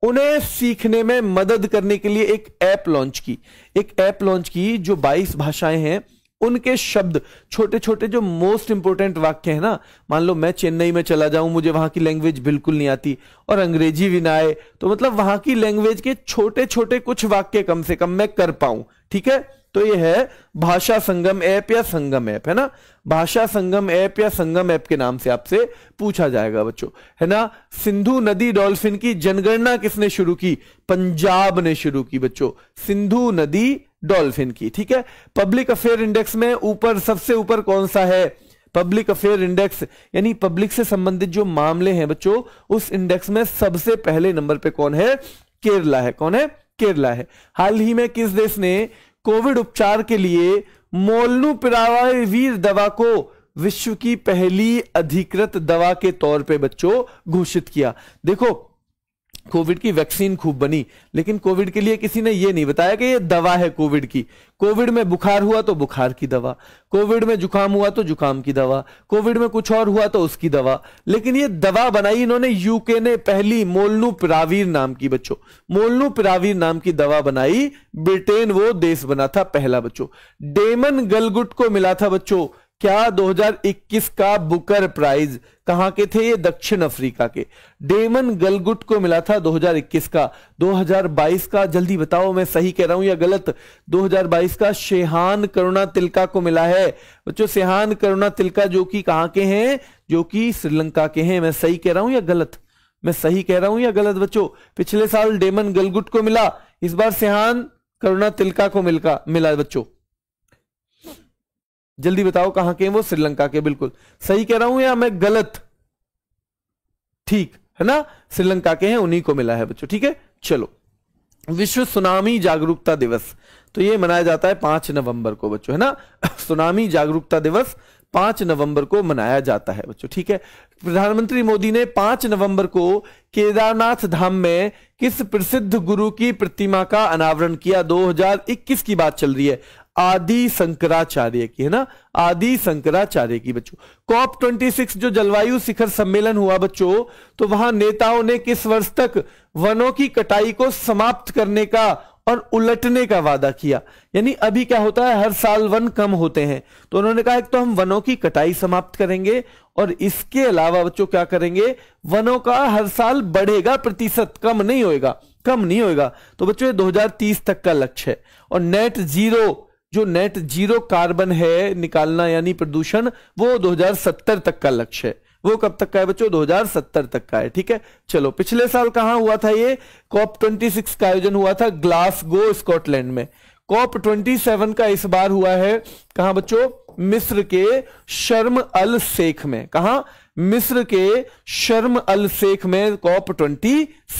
उन्हें सीखने में मदद करने के लिए एक ऐप लॉन्च की एक ऐप लॉन्च की जो बाईस भाषाएं हैं उनके शब्द छोटे छोटे जो मोस्ट इंपोर्टेंट वाक्य है ना मान लो मैं चेन्नई में चला जाऊं मुझे वहां की लैंग्वेज बिल्कुल नहीं आती और अंग्रेजी भी ना आए तो मतलब वहां की लैंग्वेज के छोटे छोटे कुछ वाक्य कम से कम मैं कर पाऊं ठीक है तो ये है भाषा संगम ऐप या संगम ऐप है ना भाषा संगम ऐप या संगम ऐप के नाम से आपसे पूछा जाएगा बच्चों है ना सिंधु नदी डॉल्फिन की जनगणना किसने शुरू की पंजाब ने शुरू की बच्चों सिंधु नदी डॉल्फिन की ठीक है पब्लिक अफेयर इंडेक्स में ऊपर सबसे ऊपर कौन सा है पब्लिक अफेयर इंडेक्स यानी पब्लिक से संबंधित जो मामले हैं बच्चों उस इंडेक्स में सबसे पहले नंबर पे कौन है केरला है कौन है केरला है हाल ही में किस देश ने कोविड उपचार के लिए मोलनू पिरावीर दवा को विश्व की पहली अधिकृत दवा के तौर पे बच्चों घोषित किया देखो कोविड की वैक्सीन खूब बनी लेकिन कोविड के लिए किसी ने यह नहीं बताया कि यह दवा है कोविड की कोविड में बुखार हुआ तो बुखार की दवा कोविड में जुकाम हुआ तो जुकाम की दवा कोविड में कुछ और हुआ तो उसकी दवा लेकिन ये दवा बनाई इन्होंने यूके ने पहली मोलनू पिरावीर नाम की बच्चों मोलनू पिरावीर नाम की दवा बनाई ब्रिटेन वो देश बना था पहला बच्चों डेमन गलगुट को मिला था बच्चों क्या 2021 का बुकर प्राइज कहां के थे ये दक्षिण अफ्रीका के डेमन गलगुट को मिला था 2021 का 2022 का जल्दी बताओ मैं सही कह रहा हूं या गलत 2022 का शेहान करुणा तिलका को मिला है बच्चों शेहान करुणा तिलका जो कि कहां के हैं जो कि श्रीलंका के हैं मैं सही कह रहा हूं या गलत मैं सही कह रहा हूं या गलत बच्चो पिछले साल डेमन गलगुट को मिला इस बार सेहान करुणा तिलका को मिलका मिला बच्चों जल्दी बताओ कहां के हैं वो श्रीलंका के बिल्कुल सही कह रहा हूं या मैं गलत ठीक है ना श्रीलंका के हैं उन्हीं को मिला है बच्चों ठीक है चलो विश्व सुनामी जागरूकता दिवस तो ये मनाया जाता है पांच नवंबर को बच्चों है ना [coughs] सुनामी जागरूकता दिवस पांच नवंबर को मनाया जाता है बच्चों ठीक है प्रधानमंत्री मोदी ने पांच नवंबर को केदारनाथ धाम में किस प्रसिद्ध गुरु की प्रतिमा का अनावरण किया 2021 की बात चल रही है आदि शंकराचार्य की है ना आदि शंकराचार्य की बच्चों कॉप 26 जो जलवायु शिखर सम्मेलन हुआ बच्चों तो वहां नेताओं ने किस वर्ष तक वनों की कटाई को समाप्त करने का और उलटने का वादा किया यानी अभी क्या होता है हर साल वन कम होते हैं तो उन्होंने कहा एक तो हम वनों की कटाई समाप्त करेंगे और इसके अलावा बच्चों क्या करेंगे वनों का हर साल बढ़ेगा प्रतिशत कम नहीं होएगा कम नहीं होएगा तो बच्चों ये 2030 तक का लक्ष्य है और नेट जीरो जो नेट जीरो कार्बन है निकालना यानी प्रदूषण वो 2070 तक का लक्ष्य है वो कब तक का है बच्चों 2070 तक का है ठीक है चलो पिछले साल कहां हुआ था ये कॉप 26 का आयोजन हुआ था ग्लासगो स्कॉटलैंड में कॉप 27 का इस बार हुआ है कहा बच्चों मिस्र के शर्म अल शेख में कहा मिस्र के शर्म अल शेख में कॉप ट्वेंटी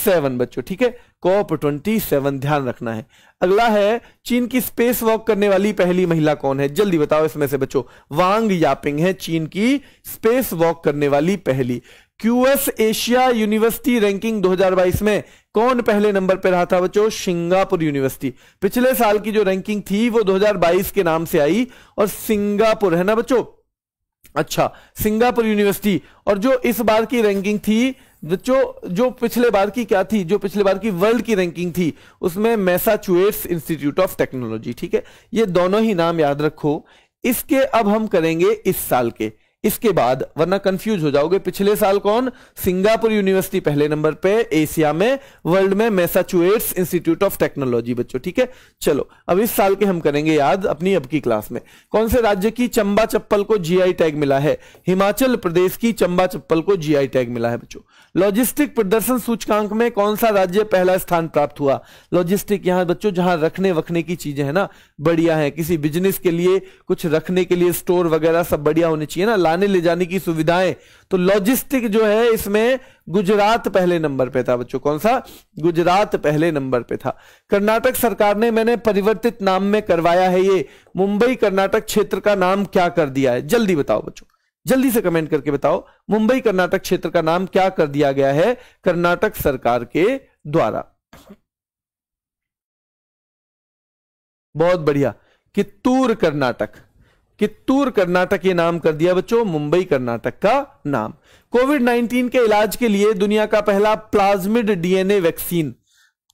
सेवन बच्चों ठीक है कॉप सेवन ध्यान रखना है अगला है चीन की स्पेस वॉक करने वाली पहली महिला कौन है जल्दी बताओ इसमें से बच्चों वांग यापिंग है चीन की स्पेस वॉक करने वाली पहली क्यूएस एशिया यूनिवर्सिटी रैंकिंग 2022 में कौन पहले नंबर पर रहा था बच्चों सिंगापुर यूनिवर्सिटी पिछले साल की जो रैंकिंग थी वो 2022 के नाम से आई और सिंगापुर है ना बच्चों अच्छा सिंगापुर यूनिवर्सिटी और जो इस बार की रैंकिंग थी जो जो पिछले बार की क्या थी जो पिछले बार की वर्ल्ड की रैंकिंग थी उसमें मैसाचुएट्स इंस्टीट्यूट ऑफ टेक्नोलॉजी ठीक है ये दोनों ही नाम याद रखो इसके अब हम करेंगे इस साल के इसके बाद वरना कंफ्यूज हो जाओगे पिछले साल कौन सिंगापुर यूनिवर्सिटी पहले नंबर पे एशिया में वर्ल्ड में मैसाचुएट्स इंस्टीट्यूट ऑफ टेक्नोलॉजी बच्चों ठीक है चलो अब इस साल के हम करेंगे याद अपनी अब की क्लास में कौन से राज्य की चंबा चप्पल को जीआई टैग मिला है हिमाचल प्रदेश की चंबा चप्पल को जीआई टैग मिला है बच्चों लॉजिस्टिक प्रदर्शन सूचकांक में कौन सा राज्य पहला स्थान प्राप्त हुआ लॉजिस्टिक यहां बच्चों जहां रखने वखने की चीजें है ना बढ़िया है किसी बिजनेस के लिए कुछ रखने के लिए स्टोर वगैरह सब बढ़िया होने चाहिए ना आने ले जाने की सुविधाएं तो लॉजिस्टिक जो है इसमें गुजरात पहले नंबर पे था बच्चों कौन सा गुजरात पहले नंबर पे था कर्नाटक सरकार ने मैंने परिवर्तित नाम में करवाया है ये मुंबई कर्नाटक क्षेत्र का नाम क्या कर दिया है जल्दी बताओ बच्चों जल्दी से कमेंट करके बताओ मुंबई कर्नाटक क्षेत्र का नाम क्या कर दिया गया है कर्नाटक सरकार के द्वारा बहुत बढ़िया कित्तूर कर्नाटक कित्तूर कर्नाटक ये नाम कर दिया बच्चों मुंबई कर्नाटक का नाम कोविड 19 के इलाज के लिए दुनिया का पहला प्लाज्मिड डीएनए वैक्सीन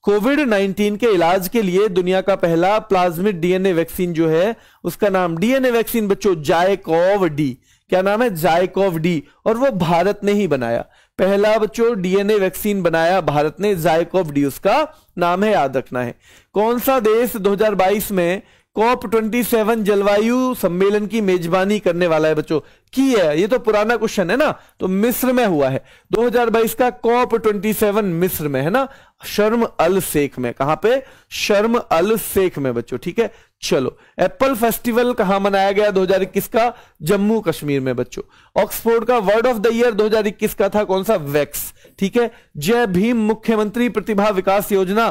कोविड 19 के इलाज के लिए दुनिया का पहला प्लाज्मिड डीएनए वैक्सीन जो है उसका नाम डीएनए वैक्सीन बच्चों जायकोव डी क्या नाम है जायकोव डी और वो भारत ने ही बनाया पहला बच्चों डीएनए वैक्सीन बनाया भारत ने जायकोव डी उसका नाम है याद रखना है कौन सा देश 2022 में कॉप 27 जलवायु सम्मेलन की मेजबानी करने वाला है बच्चों की है ये तो पुराना क्वेश्चन है ना तो मिस्र में हुआ है 2022 का कॉप 27 मिस्र में है ना शर्म अल शेख में कहां पे शर्म अल शेख में बच्चों ठीक है चलो एप्पल फेस्टिवल कहां मनाया गया 2021 का जम्मू कश्मीर में बच्चों ऑक्सफोर्ड का वर्ड ऑफ द ईयर 2021 का था कौन सा वैक्स ठीक है जय भीम मुख्यमंत्री प्रतिभा विकास योजना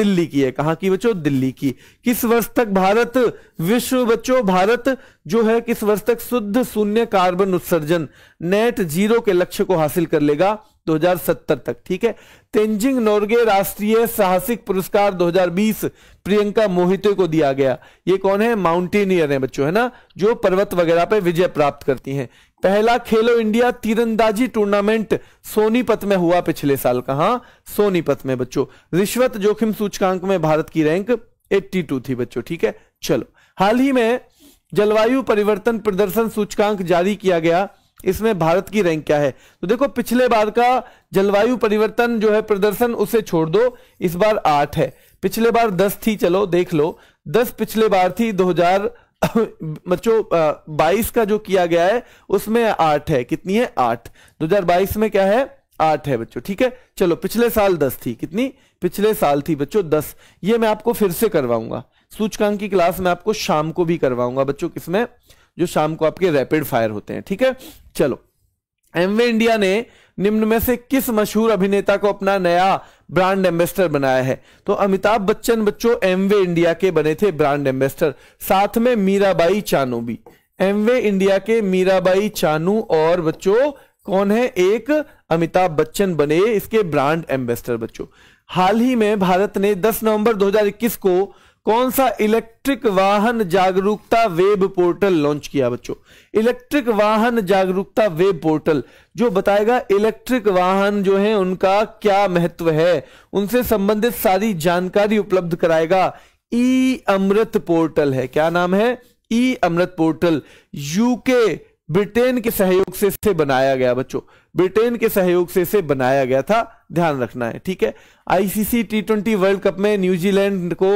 दिल्ली की है कहा की बच्चों दिल्ली की किस वर्ष तक भारत विश्व बच्चों भारत जो है किस वर्ष तक शुद्ध शून्य कार्बन उत्सर्जन नेट जीरो के लक्ष्य को हासिल कर लेगा 2070 तक ठीक है तेंजिंग नोर्गे राष्ट्रीय साहसिक पुरस्कार 2020 प्रियंका मोहिते को दिया गया ये कौन है माउंटेनियर है बच्चों है ना जो पर्वत वगैरह पे विजय प्राप्त करती हैं पहला खेलो इंडिया तीरंदाजी टूर्नामेंट सोनीपत में हुआ पिछले साल कहा सोनीपत में बच्चों रिश्वत जोखिम सूचकांक में भारत की रैंक 82 थी बच्चों ठीक है चलो हाल ही में जलवायु परिवर्तन प्रदर्शन सूचकांक जारी किया गया इसमें भारत की रैंक क्या है तो देखो पिछले बार का जलवायु परिवर्तन जो है प्रदर्शन उसे छोड़ दो इस बार आठ है पिछले बार दस थी चलो देख लो दस पिछले बार थी हजार [laughs] बच्चों बाईस का जो किया गया है उसमें आठ है कितनी है आठ 2022 में क्या है आठ है बच्चों ठीक है चलो पिछले साल दस थी कितनी पिछले साल थी बच्चों दस ये मैं आपको फिर से करवाऊंगा सूचकांक की क्लास में आपको शाम को भी करवाऊंगा बच्चों किसमें जो शाम को आपके रैपिड फायर होते हैं ठीक है चलो एमवे इंडिया ने निम्न में से किस मशहूर अभिनेता को अपना नया ब्रांड एम्बेसडर बनाया है तो अमिताभ बच्चन बच्चों एमवे इंडिया के बने थे ब्रांड एम्बेसडर साथ में मीराबाई चानू भी एमवे इंडिया के मीराबाई चानू और बच्चों कौन है एक अमिताभ बच्चन बने इसके ब्रांड एम्बेसडर बच्चों हाल ही में भारत ने 10 नवंबर 2021 को कौन सा इलेक्ट्रिक वाहन जागरूकता वेब पोर्टल लॉन्च किया बच्चों इलेक्ट्रिक वाहन जागरूकता वेब पोर्टल जो बताएगा इलेक्ट्रिक वाहन जो है उनका क्या महत्व है उनसे संबंधित सारी जानकारी उपलब्ध कराएगा ई अमृत पोर्टल है क्या नाम है E Amrit portal UK Britain के सहयोग से इसे बनाया गया बच्चों ब्रिटेन के सहयोग से इसे बनाया गया था ध्यान रखना है ठीक है ICC T twenty world cup में न्यूजीलैंड को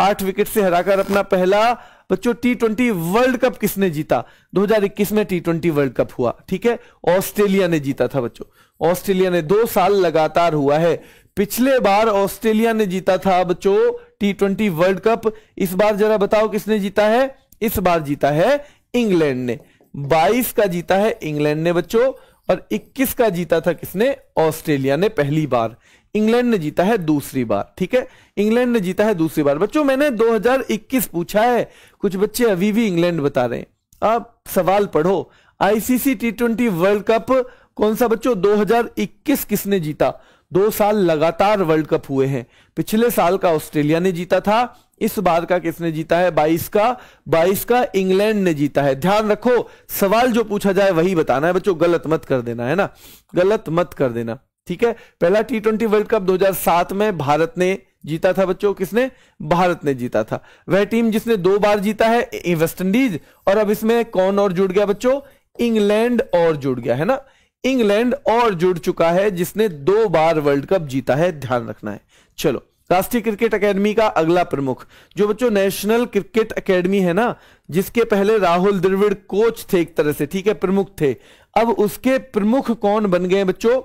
आठ विकेट से हराकर अपना पहला बच्चों टी ट्वेंटी वर्ल्ड कप किसने जीता 2021 में टी ट्वेंटी वर्ल्ड कप हुआ ठीक है ऑस्ट्रेलिया ने जीता था बच्चों ऑस्ट्रेलिया ने दो साल लगातार हुआ है पिछले बार ऑस्ट्रेलिया ने जीता था बच्चों टी ट्वेंटी वर्ल्ड कप इस बार जरा बताओ किसने जीता है इस बार जीता है इंग्लैंड ने 22 का जीता है इंग्लैंड ने बच्चों और 21 का जीता था किसने ऑस्ट्रेलिया ने पहली बार इंग्लैंड ने जीता है दूसरी बार ठीक है इंग्लैंड ने जीता है दूसरी बार बच्चों मैंने 2021 पूछा है कुछ बच्चे अभी भी इंग्लैंड बता रहे हैं आप सवाल पढ़ो ICC T twenty world cup कौन सा बच्चों 2021 किसने जीता दो साल लगातार वर्ल्ड कप हुए हैं पिछले साल का ऑस्ट्रेलिया ने जीता था इस बार का किसने जीता है 22 का 22 का इंग्लैंड ने जीता है ध्यान रखो सवाल जो पूछा जाए वही बताना है बच्चों गलत मत कर देना है ना गलत मत कर देना ठीक है पहला टी ट्वेंटी वर्ल्ड कप 2007 में भारत ने जीता था बच्चों किसने भारत ने जीता था वह टीम जिसने दो बार जीता है वेस्टइंडीज और अब इसमें कौन और जुड़ गया बच्चों इंग्लैंड और जुड़ गया है ना इंग्लैंड और जुड़ चुका है जिसने दो बार वर्ल्ड कप जीता है ध्यान रखना है चलो राष्ट्रीय क्रिकेट एकेडमी का अगला प्रमुख जो बच्चों नेशनल क्रिकेट एकेडमी है ना जिसके पहले राहुल द्रविड़ कोच थे एक तरह से ठीक है प्रमुख थे अब उसके प्रमुख कौन बन गए बच्चों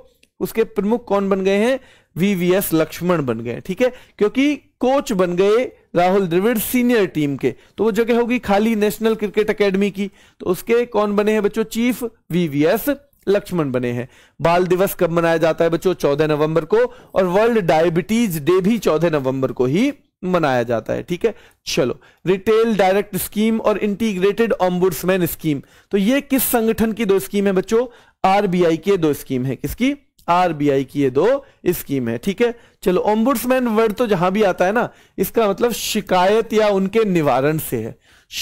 उसके प्रमुख कौन बन गए हैं वीवीएस लक्ष्मण बन गए ठीक है क्योंकि कोच बन गए राहुल द्रविड़ सीनियर टीम के तो वो जगह होगी खाली नेशनल क्रिकेट एकेडमी की तो उसके कौन बने हैं बच्चों चीफ वीवीएस लक्ष्मण बने हैं बाल दिवस कब मनाया जाता है बच्चों चौदह नवंबर को और वर्ल्ड डायबिटीज डे भी चौदह नवंबर को ही मनाया जाता है ठीक है चलो रिटेल डायरेक्ट स्कीम और इंटीग्रेटेड ऑम्बुड्समैन स्कीम तो ये किस संगठन की दो स्कीम है बच्चों आरबीआई की दो स्कीम है किसकी आरबीआई की ये दो स्कीम है ठीक है चलो ओम्बुड्समैन वर्ड तो जहां भी आता है ना इसका मतलब शिकायत या उनके निवारण से है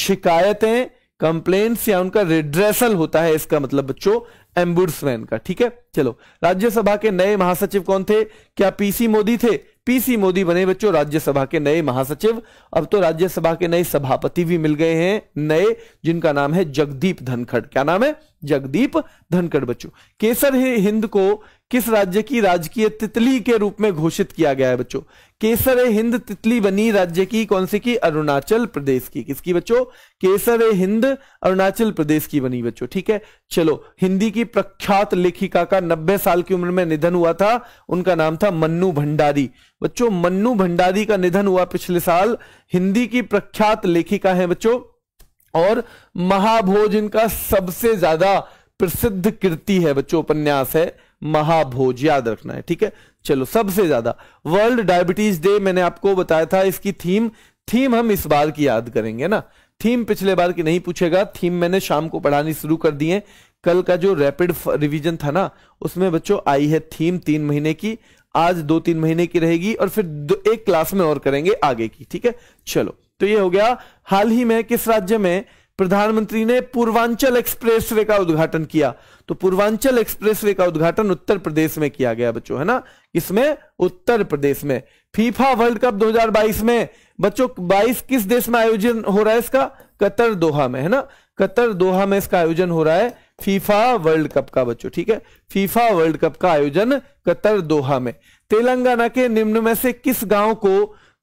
शिकायतें कंप्लेन या उनका रिड्रेसल होता है इसका मतलब बच्चों एम्बुड्समैन का ठीक है चलो राज्यसभा के नए महासचिव कौन थे क्या पीसी मोदी थे पीसी मोदी बने बच्चों राज्यसभा के नए महासचिव अब तो राज्यसभा के नए सभापति भी मिल गए हैं नए जिनका नाम है जगदीप धनखड़ क्या नाम है जगदीप धनखड़ बच्चों केसर हिंद को किस राज्य की राजकीय तितली के रूप में घोषित किया गया है बच्चों केसर हिंद तितली बनी राज्य की कौन सी की अरुणाचल प्रदेश की किसकी बच्चों केसर हिंद अरुणाचल प्रदेश की बनी बच्चों ठीक है चलो हिंदी की प्रख्यात लेखिका का नब्बे साल की उम्र में निधन हुआ था उनका नाम था मन्नू भंडारी बच्चों मन्नू भंडारी का निधन हुआ पिछले साल हिंदी की प्रख्यात लेखिका है बच्चों और महाभोज इनका सबसे ज्यादा प्रसिद्ध कृति है बच्चों उपन्यास है महाभोज याद रखना है ठीक है चलो सबसे ज्यादा वर्ल्ड डायबिटीज डे मैंने आपको बताया था इसकी थीम थीम हम इस बार की याद करेंगे ना थीम पिछले बार की नहीं पूछेगा थीम मैंने शाम को पढ़ानी शुरू कर दी है कल का जो रैपिड रिवीजन था ना उसमें बच्चों आई है थीम तीन महीने की आज दो तीन महीने की रहेगी और फिर एक क्लास में और करेंगे आगे की ठीक है चलो तो ये हो गया हाल ही में किस राज्य में प्रधानमंत्री ने पूर्वांचल एक्सप्रेस वे का उद्घाटन किया तो पूर्वांचल एक्सप्रेस वे का उद्घाटन उत्तर प्रदेश में किया गया बच्चों है ना इसमें उत्तर प्रदेश में फीफा वर्ल्ड कप 2022 में बच्चों 22 किस देश में आयोजन हो रहा है इसका कतर दोहा में है ना कतर दोहा में इसका आयोजन हो रहा है फीफा वर्ल्ड कप का बच्चों ठीक है फीफा वर्ल्ड कप का आयोजन कतर दोहा में तेलंगाना के निम्न में से किस गांव को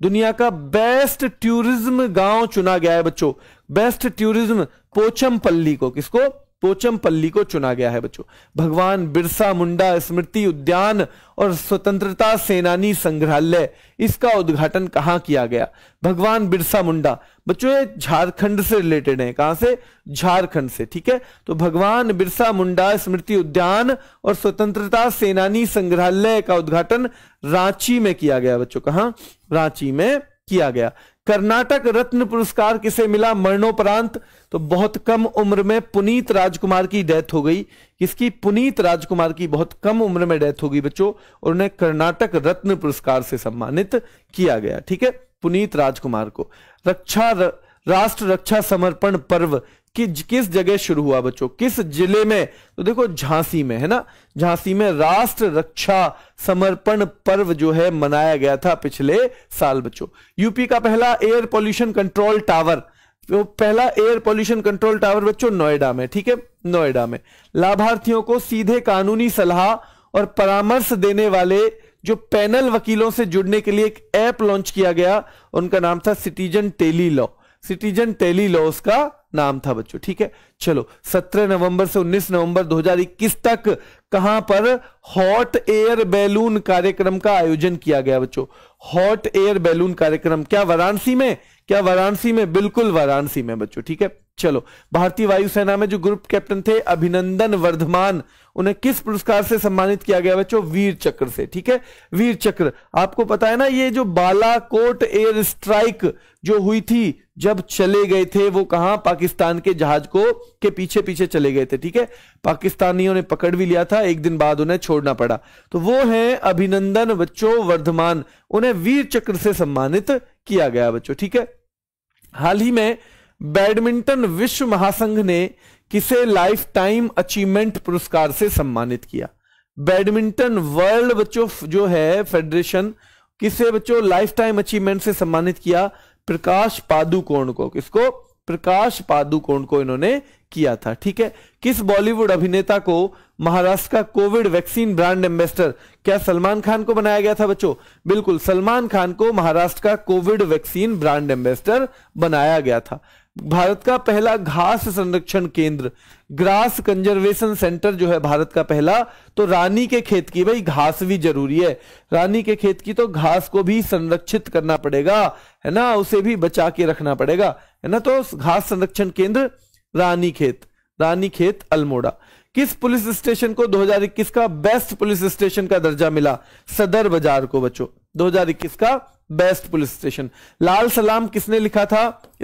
दुनिया का बेस्ट टूरिज्म गांव चुना गया है बच्चों बेस्ट टूरिज्म पोचमपल्ली को किसको पोचमपल्ली को चुना गया है बच्चों भगवान बिरसा मुंडा स्मृति उद्यान और स्वतंत्रता सेनानी संग्रहालय इसका उद्घाटन कहां किया गया भगवान बिरसा मुंडा बच्चों ये झारखंड से रिलेटेड है कहां से झारखंड से ठीक है तो भगवान बिरसा मुंडा स्मृति उद्यान और स्वतंत्रता सेनानी संग्रहालय का उद्घाटन रांची में किया गया बच्चों कहा रांची में किया गया कर्नाटक रत्न पुरस्कार किसे मिला मरणोपरांत तो बहुत कम उम्र में पुनीत राजकुमार की डेथ हो गई किसकी पुनीत राजकुमार की बहुत कम उम्र में डेथ हो गई बच्चों और उन्हें कर्नाटक रत्न पुरस्कार से सम्मानित किया गया ठीक है पुनीत राजकुमार को रक्षा र, राष्ट्र रक्षा समर्पण पर्व कि किस जगह शुरू हुआ बच्चों किस जिले में तो देखो झांसी में है ना झांसी में राष्ट्र रक्षा समर्पण पर्व जो है मनाया गया था पिछले साल बच्चों यूपी का पहला एयर पोल्यूशन कंट्रोल टावर तो पहला एयर पोल्यूशन कंट्रोल टावर बच्चों नोएडा में ठीक है नोएडा में लाभार्थियों को सीधे कानूनी सलाह और परामर्श देने वाले जो पैनल वकीलों से जुड़ने के लिए एक ऐप लॉन्च किया गया उनका नाम था citizen tele law citizen tele law उसका नाम था बच्चों ठीक है चलो 17 नवंबर से 19 नवंबर 2021 तक कहां पर हॉट एयर बैलून कार्यक्रम का आयोजन किया गया बच्चों हॉट एयर बैलून कार्यक्रम क्या वाराणसी में क्या वाराणसी में बिल्कुल वाराणसी में बच्चों ठीक है चलो भारतीय वायुसेना में जो ग्रुप कैप्टन थे अभिनंदन वर्धमान उन्हें किस पुरस्कार से सम्मानित किया गया बच्चों वीर चक्र से ठीक है वीर चक्र आपको पता है ना ये जो बालाकोट एयर स्ट्राइक जो हुई थी जब चले गए थे वो कहा पाकिस्तान के जहाज को के पीछे पीछे चले गए थे ठीक है पाकिस्तानियों ने पकड़ भी लिया था एक दिन बाद उन्हें छोड़ना पड़ा तो वो है अभिनंदन बच्चों वर्धमान उन्हें वीर चक्र से सम्मानित किया गया बच्चों ठीक है हाल ही में बैडमिंटन विश्व महासंघ ने किसे लाइफ टाइम अचीवमेंट पुरस्कार से सम्मानित किया बैडमिंटन वर्ल्ड बच्चों जो है फेडरेशन किसे बच्चों लाइफ टाइम अचीवमेंट से सम्मानित किया प्रकाश पादुकोण को किसको प्रकाश पादुकोण को इन्होंने किया था ठीक है किस बॉलीवुड अभिनेता को महाराष्ट्र का कोविड वैक्सीन ब्रांड एम्बेसडर क्या सलमान खान को बनाया गया था बच्चों बिल्कुल सलमान खान को महाराष्ट्र का कोविड वैक्सीन ब्रांड एम्बेसडर बनाया गया था भारत का पहला घास संरक्षण केंद्र ग्रास कंजर्वेशन सेंटर जो है भारत का पहला तो रानी के खेत की भाई घास भी जरूरी है रानी के खेत की तो घास को भी संरक्षित करना पड़ेगा है ना उसे भी बचा के रखना पड़ेगा है ना तो घास संरक्षण केंद्र रानी खेत रानी खेत अल्मोड़ा किस पुलिस स्टेशन को 2021 का बेस्ट पुलिस स्टेशन का दर्जा मिला सदर बाजार को बचो 2021 का बेस्ट पुलिस स्टेशन लाल सलाम किसने लिखा था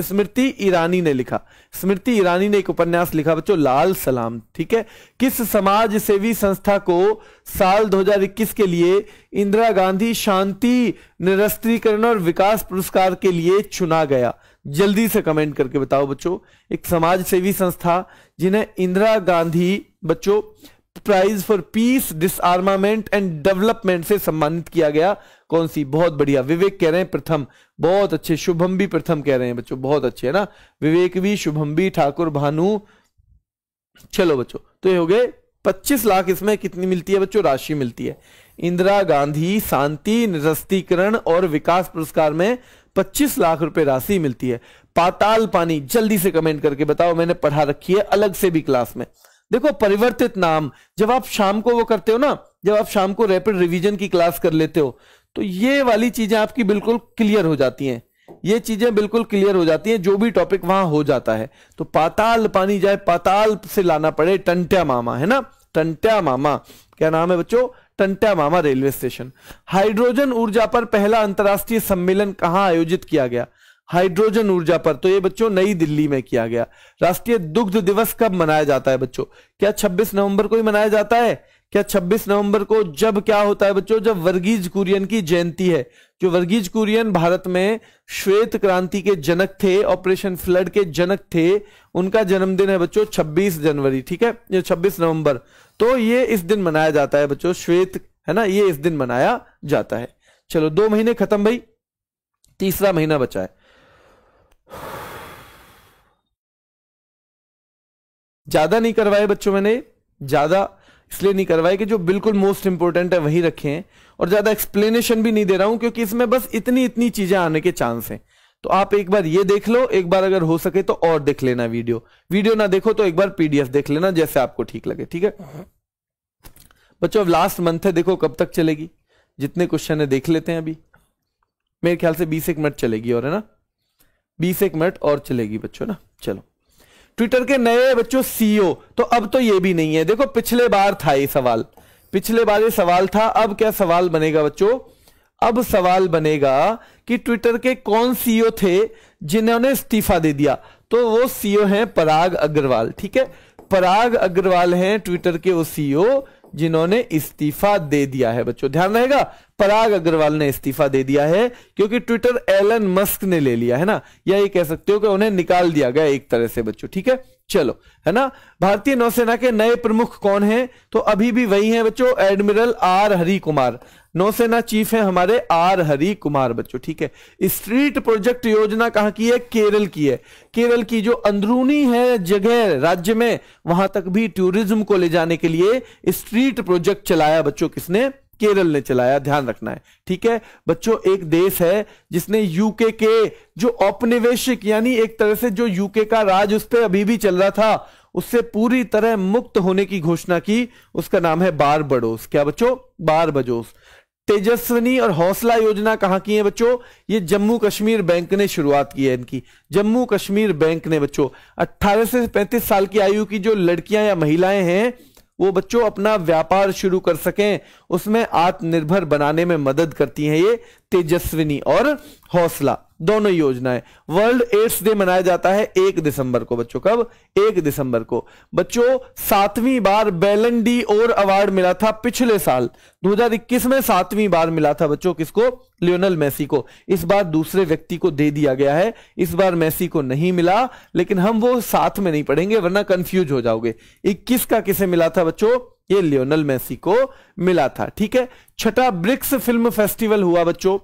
स्मृति ईरानी ने लिखा स्मृति ईरानी ने एक उपन्यास लिखा बच्चों लाल सलाम ठीक है किस समाज सेवी संस्था को साल 2021 के लिए इंदिरा गांधी शांति निरस्त्रीकरण और विकास पुरस्कार के लिए चुना गया जल्दी से कमेंट करके बताओ बच्चों एक समाज सेवी संस्था जिन्हें इंदिरा गांधी बच्चों prize for peace disarmament and development से सम्मानित किया गया कौन सी बहुत बढ़िया विवेक कह रहे हैं प्रथम बहुत अच्छे शुभम भी प्रथम कह रहे हैं बच्चों बहुत अच्छे है ना विवेक भी शुभम भी ठाकुर भानु चलो बच्चों तो ये हो गए 25 लाख इसमें कितनी मिलती है बच्चों राशि मिलती है इंदिरा गांधी शांति निरस्तीकरण और विकास पुरस्कार में 25 लाख रुपए राशि मिलती है पाताल पानी जल्दी से कमेंट करके बताओ मैंने पढ़ा रखी है अलग से भी क्लास में देखो परिवर्तित नाम जब आप शाम को वो करते हो ना जब आप शाम को रैपिड रिवीजन की क्लास कर लेते हो तो ये वाली चीजें आपकी बिल्कुल क्लियर हो जाती हैं ये चीजें बिल्कुल क्लियर हो जाती हैं जो भी टॉपिक वहां हो जाता है तो पाताल पानी जाए पाताल से लाना पड़े टंट्या मामा है ना टंट्या मामा क्या नाम है बच्चों Tantya Mama railway station hydrogen ऊर्जा पर पहला अंतर्राष्ट्रीय सम्मेलन कहां आयोजित किया गया हाइड्रोजन ऊर्जा पर तो ये बच्चों नई दिल्ली में किया गया राष्ट्रीय दुग्ध दिवस कब मनाया जाता है बच्चों क्या 26 नवंबर को ही मनाया जाता है क्या 26 नवंबर को जब क्या होता है बच्चों जब वर्गीज कुरियन की जयंती है जो वर्गीज कुरियन भारत में श्वेत क्रांति के जनक थे ऑपरेशन फ्लड के जनक थे उनका जन्मदिन है बच्चों 26 जनवरी ठीक है ये 26 नवंबर तो ये इस दिन मनाया जाता है बच्चों श्वेत है ना ये इस दिन मनाया जाता है चलो दो महीने खत्म भाई तीसरा महीना बचा है ज्यादा नहीं करवाए बच्चों मैंने ज्यादा इसलिए नहीं करवाए कि जो बिल्कुल मोस्ट इंपॉर्टेंट है वही रखे हैं और ज्यादा एक्सप्लेनेशन भी नहीं दे रहा हूं क्योंकि इसमें बस इतनी इतनी चीजें आने के चांस हैं तो आप एक बार ये देख लो एक बार अगर हो सके तो और देख लेना वीडियो वीडियो ना देखो तो एक बार पीडीएफ देख लेना जैसे आपको ठीक लगे ठीक है बच्चों अब लास्ट मंथ है देखो कब तक चलेगी जितने क्वेश्चन है देख लेते हैं अभी मेरे ख्याल से बीस एक मिनट चलेगी और है ना बीस एक मिनट और चलेगी बच्चों ना चलो ट्विटर के नए बच्चों सीईओ e तो अब तो ये भी नहीं है देखो पिछले बार था ये सवाल पिछले बार ये सवाल था अब क्या सवाल बनेगा बच्चों अब सवाल बनेगा कि ट्विटर के कौन सीईओ e थे जिन्होंने इस्तीफा दे दिया तो वो सीईओ e हैं पराग अग्रवाल ठीक है पराग अग्रवाल हैं ट्विटर के वो सीईओ जिन्होंने इस्तीफा दे दिया है बच्चों ध्यान रहेगा पराग अग्रवाल ने इस्तीफा दे दिया है क्योंकि ट्विटर एलन मस्क ने ले लिया है ना या ये कह सकते हो कि उन्हें निकाल दिया गया एक तरह से बच्चों ठीक है चलो है ना भारतीय नौसेना के नए प्रमुख कौन हैं तो अभी भी वही हैं बच्चों एडमिरल आर हरि कुमार नौसेना चीफ है हमारे आर हरी कुमार बच्चों ठीक है स्ट्रीट प्रोजेक्ट योजना कहा की है केरल की है केरल की जो अंदरूनी है जगह राज्य में वहां तक भी टूरिज्म को ले जाने के लिए स्ट्रीट प्रोजेक्ट चलाया बच्चों किसने केरल ने चलाया ध्यान रखना है ठीक है बच्चों एक देश है जिसने यूके के जो औपनिवेशिक यानी एक तरह से जो यूके का राज उस पर अभी भी चल रहा था उससे पूरी तरह मुक्त होने की घोषणा की उसका नाम है बार बड़ोस क्या बच्चों बजोस तेजस्वनी और हौसला योजना कहां की है बच्चों ये जम्मू कश्मीर बैंक ने शुरुआत की है इनकी जम्मू कश्मीर बैंक ने बच्चों 18 से 35 साल की आयु की जो लड़कियां या महिलाएं हैं वो बच्चों अपना व्यापार शुरू कर सकें उसमें आत्मनिर्भर बनाने में मदद करती हैं ये तेजस्विनी और हौसला दोनों योजनाएं वर्ल्ड एड्स डे मनाया जाता है एक दिसंबर को बच्चों कब एक दिसंबर को बच्चों सातवीं बार बेलन डी और अवार्ड मिला था पिछले साल 2021 में सातवीं बार मिला था बच्चों किसको लियोनल मेसी को इस बार दूसरे व्यक्ति को दे दिया गया है इस बार मेसी को नहीं मिला लेकिन हम वो साथ में नहीं पढ़ेंगे वरना कंफ्यूज हो जाओगे इक्कीस का किसे मिला था बच्चों ये लियोनल मेसी को मिला था ठीक है छठा ब्रिक्स फिल्म फेस्टिवल हुआ बच्चों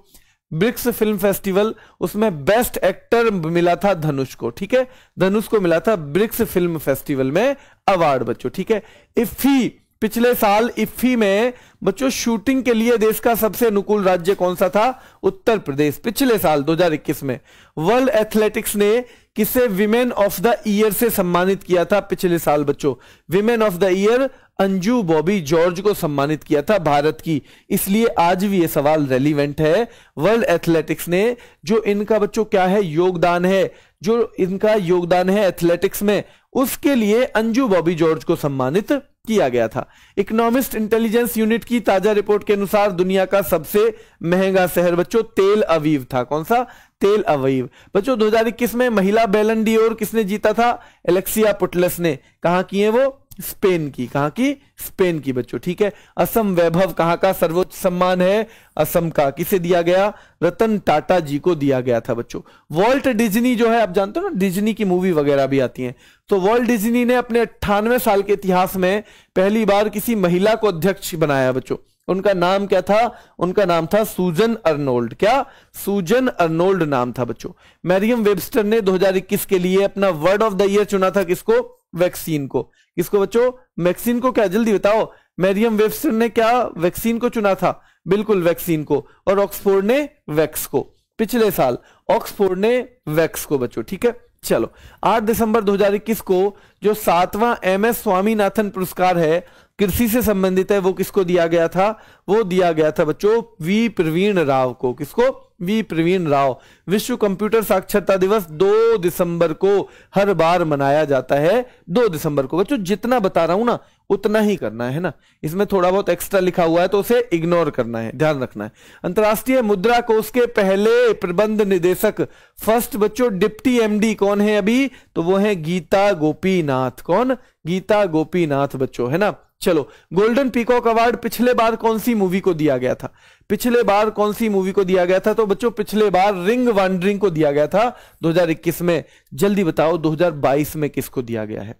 ब्रिक्स फिल्म फेस्टिवल उसमें बेस्ट एक्टर मिला था धनुष को ठीक है धनुष को मिला था ब्रिक्स फिल्म फेस्टिवल में अवार्ड बच्चों ठीक है इफ ही पिछले साल इफ्फी में बच्चों शूटिंग के लिए देश का सबसे अनुकूल राज्य कौन सा था उत्तर प्रदेश पिछले साल 2021 में वर्ल्ड एथलेटिक्स ने किसे विमेन ऑफ द ईयर से सम्मानित किया था पिछले साल बच्चों women of the year Anju Bobby George को सम्मानित किया था भारत की इसलिए आज भी यह सवाल रेलिवेंट है वर्ल्ड एथलेटिक्स ने जो इनका बच्चों क्या है योगदान है जो इनका योगदान है एथलेटिक्स में उसके लिए अंजू बॉबी जॉर्ज को सम्मानित किया गया था इकोनॉमिस्ट इंटेलिजेंस यूनिट की ताजा रिपोर्ट के अनुसार दुनिया का सबसे महंगा शहर बच्चों तेल अवीव था कौन सा तेल अवीव बच्चों 2021 में महिला बेलन डी और किसने जीता था एलेक्सिया पुटलस ने कहा किए वो स्पेन की कहा की स्पेन की बच्चों ठीक है असम वैभव कहां का सर्वोच्च सम्मान है असम का किसे दिया गया रतन टाटा जी को दिया गया था बच्चों वॉल्ट डिज्नी जो है आप जानते हो ना डिज्नी की मूवी वगैरह भी आती हैं तो वॉल्ट डिज्नी ने अपने अट्ठानवे साल के इतिहास में पहली बार किसी महिला को अध्यक्ष बनाया बच्चों उनका नाम क्या था उनका नाम था सूजन अर्नोल्ड क्या सूजन अर्नोल्ड नाम था बच्चों मैरियम वेबस्टर ने 2021 के लिए अपना वर्ड ऑफ द ईयर चुना था किसको वैक्सीन को इसको बच्चों वैक्सीन को क्या जल्दी बताओ मैरियम वेबस्टर ने क्या वैक्सीन को चुना था बिल्कुल वैक्सीन को और ऑक्सफोर्ड ने वैक्स को पिछले साल ऑक्सफोर्ड ने वैक्स को बच्चों ठीक है चलो 8 दिसंबर 2021 को जो सातवां एम एस स्वामीनाथन पुरस्कार है कृषि से संबंधित है वो किसको दिया गया था वो दिया गया था बच्चों वी प्रवीण राव को किसको वी प्रवीण राव विश्व कंप्यूटर साक्षरता दिवस 2 दिसंबर को हर बार मनाया जाता है 2 दिसंबर को बच्चों जितना बता रहा हूं ना उतना ही करना है ना इसमें थोड़ा बहुत एक्स्ट्रा लिखा हुआ है तो उसे इग्नोर करना है ध्यान रखना है अंतर्राष्ट्रीय मुद्रा कोष के पहले प्रबंध निदेशक फर्स्ट बच्चों डिप्टी एमडी कौन है अभी तो वो है गीता गोपीनाथ कौन गीता गोपीनाथ बच्चों है ना चलो गोल्डन पीकॉक अवार्ड पिछले बार कौन सी मूवी को दिया गया था पिछले बार कौन सी मूवी को दिया गया था तो बच्चों पिछले बार रिंग वॉन्ड्रिंग को दिया गया था 2021 में जल्दी बताओ 2022 में किसको दिया गया है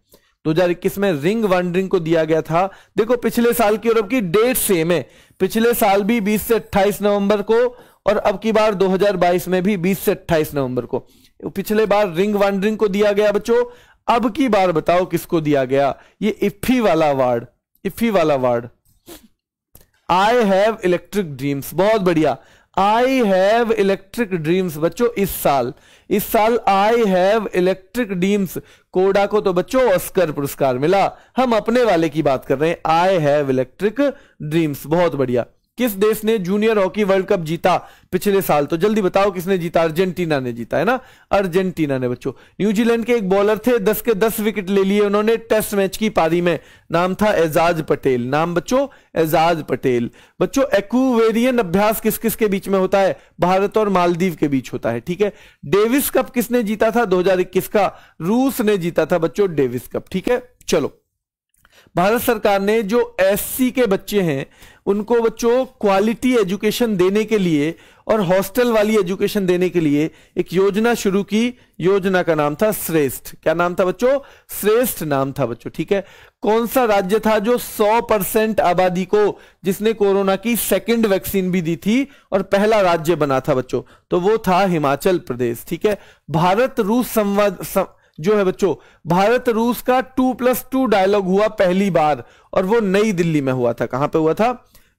2021 में रिंग वॉन्ड्रिंग को दिया गया था देखो पिछले साल की और अब की डेट सेम है पिछले साल भी 20 से 28 नवंबर को और अब की बार 2022 में भी 20 से 28 नवंबर को पिछले बार रिंग वॉन्ड्रिंग को दिया गया बच्चों अब की बार बताओ किसको दिया गया ये इफ्फी वाला अवार्ड इफी वाला award I have electric dreams बहुत बढ़िया आई हैव इलेक्ट्रिक ड्रीम्स बच्चों इस साल इस साल आई हैव इलेक्ट्रिक ड्रीम्स कोडा को तो बच्चों ऑस्कर पुरस्कार मिला हम अपने वाले की बात कर रहे हैं आई हैव इलेक्ट्रिक ड्रीम्स बहुत बढ़िया किस देश ने जूनियर हॉकी वर्ल्ड कप जीता पिछले साल तो जल्दी बताओ किसने जीता अर्जेंटीना ने जीता है ना अर्जेंटीना ने बच्चों न्यूजीलैंड के एक बॉलर थे दस के दस विकेट ले लिए उन्होंने टेस्ट मैच की पारी में नाम था एजाज पटेल नाम बच्चों एजाज पटेल बच्चों एक्वेरियन अभ्यास किस किस के बीच में होता है भारत और मालदीव के बीच होता है ठीक है डेविस कप किसने जीता था दो का रूस ने जीता था बच्चों डेविस कप ठीक है चलो भारत सरकार ने जो एससी के बच्चे हैं उनको बच्चों क्वालिटी एजुकेशन देने के लिए और हॉस्टल वाली एजुकेशन देने के लिए एक योजना शुरू की योजना का नाम था श्रेष्ठ क्या नाम था बच्चों श्रेष्ठ नाम था बच्चों ठीक है कौन सा राज्य था जो 100 परसेंट आबादी को जिसने कोरोना की सेकंड वैक्सीन भी दी थी और पहला राज्य बना था बच्चों तो वो था हिमाचल प्रदेश ठीक है भारत रूस संवाद सम... जो है बच्चों भारत रूस का टू प्लस टू डायलॉग हुआ पहली बार और वो नई दिल्ली में हुआ था कहां पे हुआ था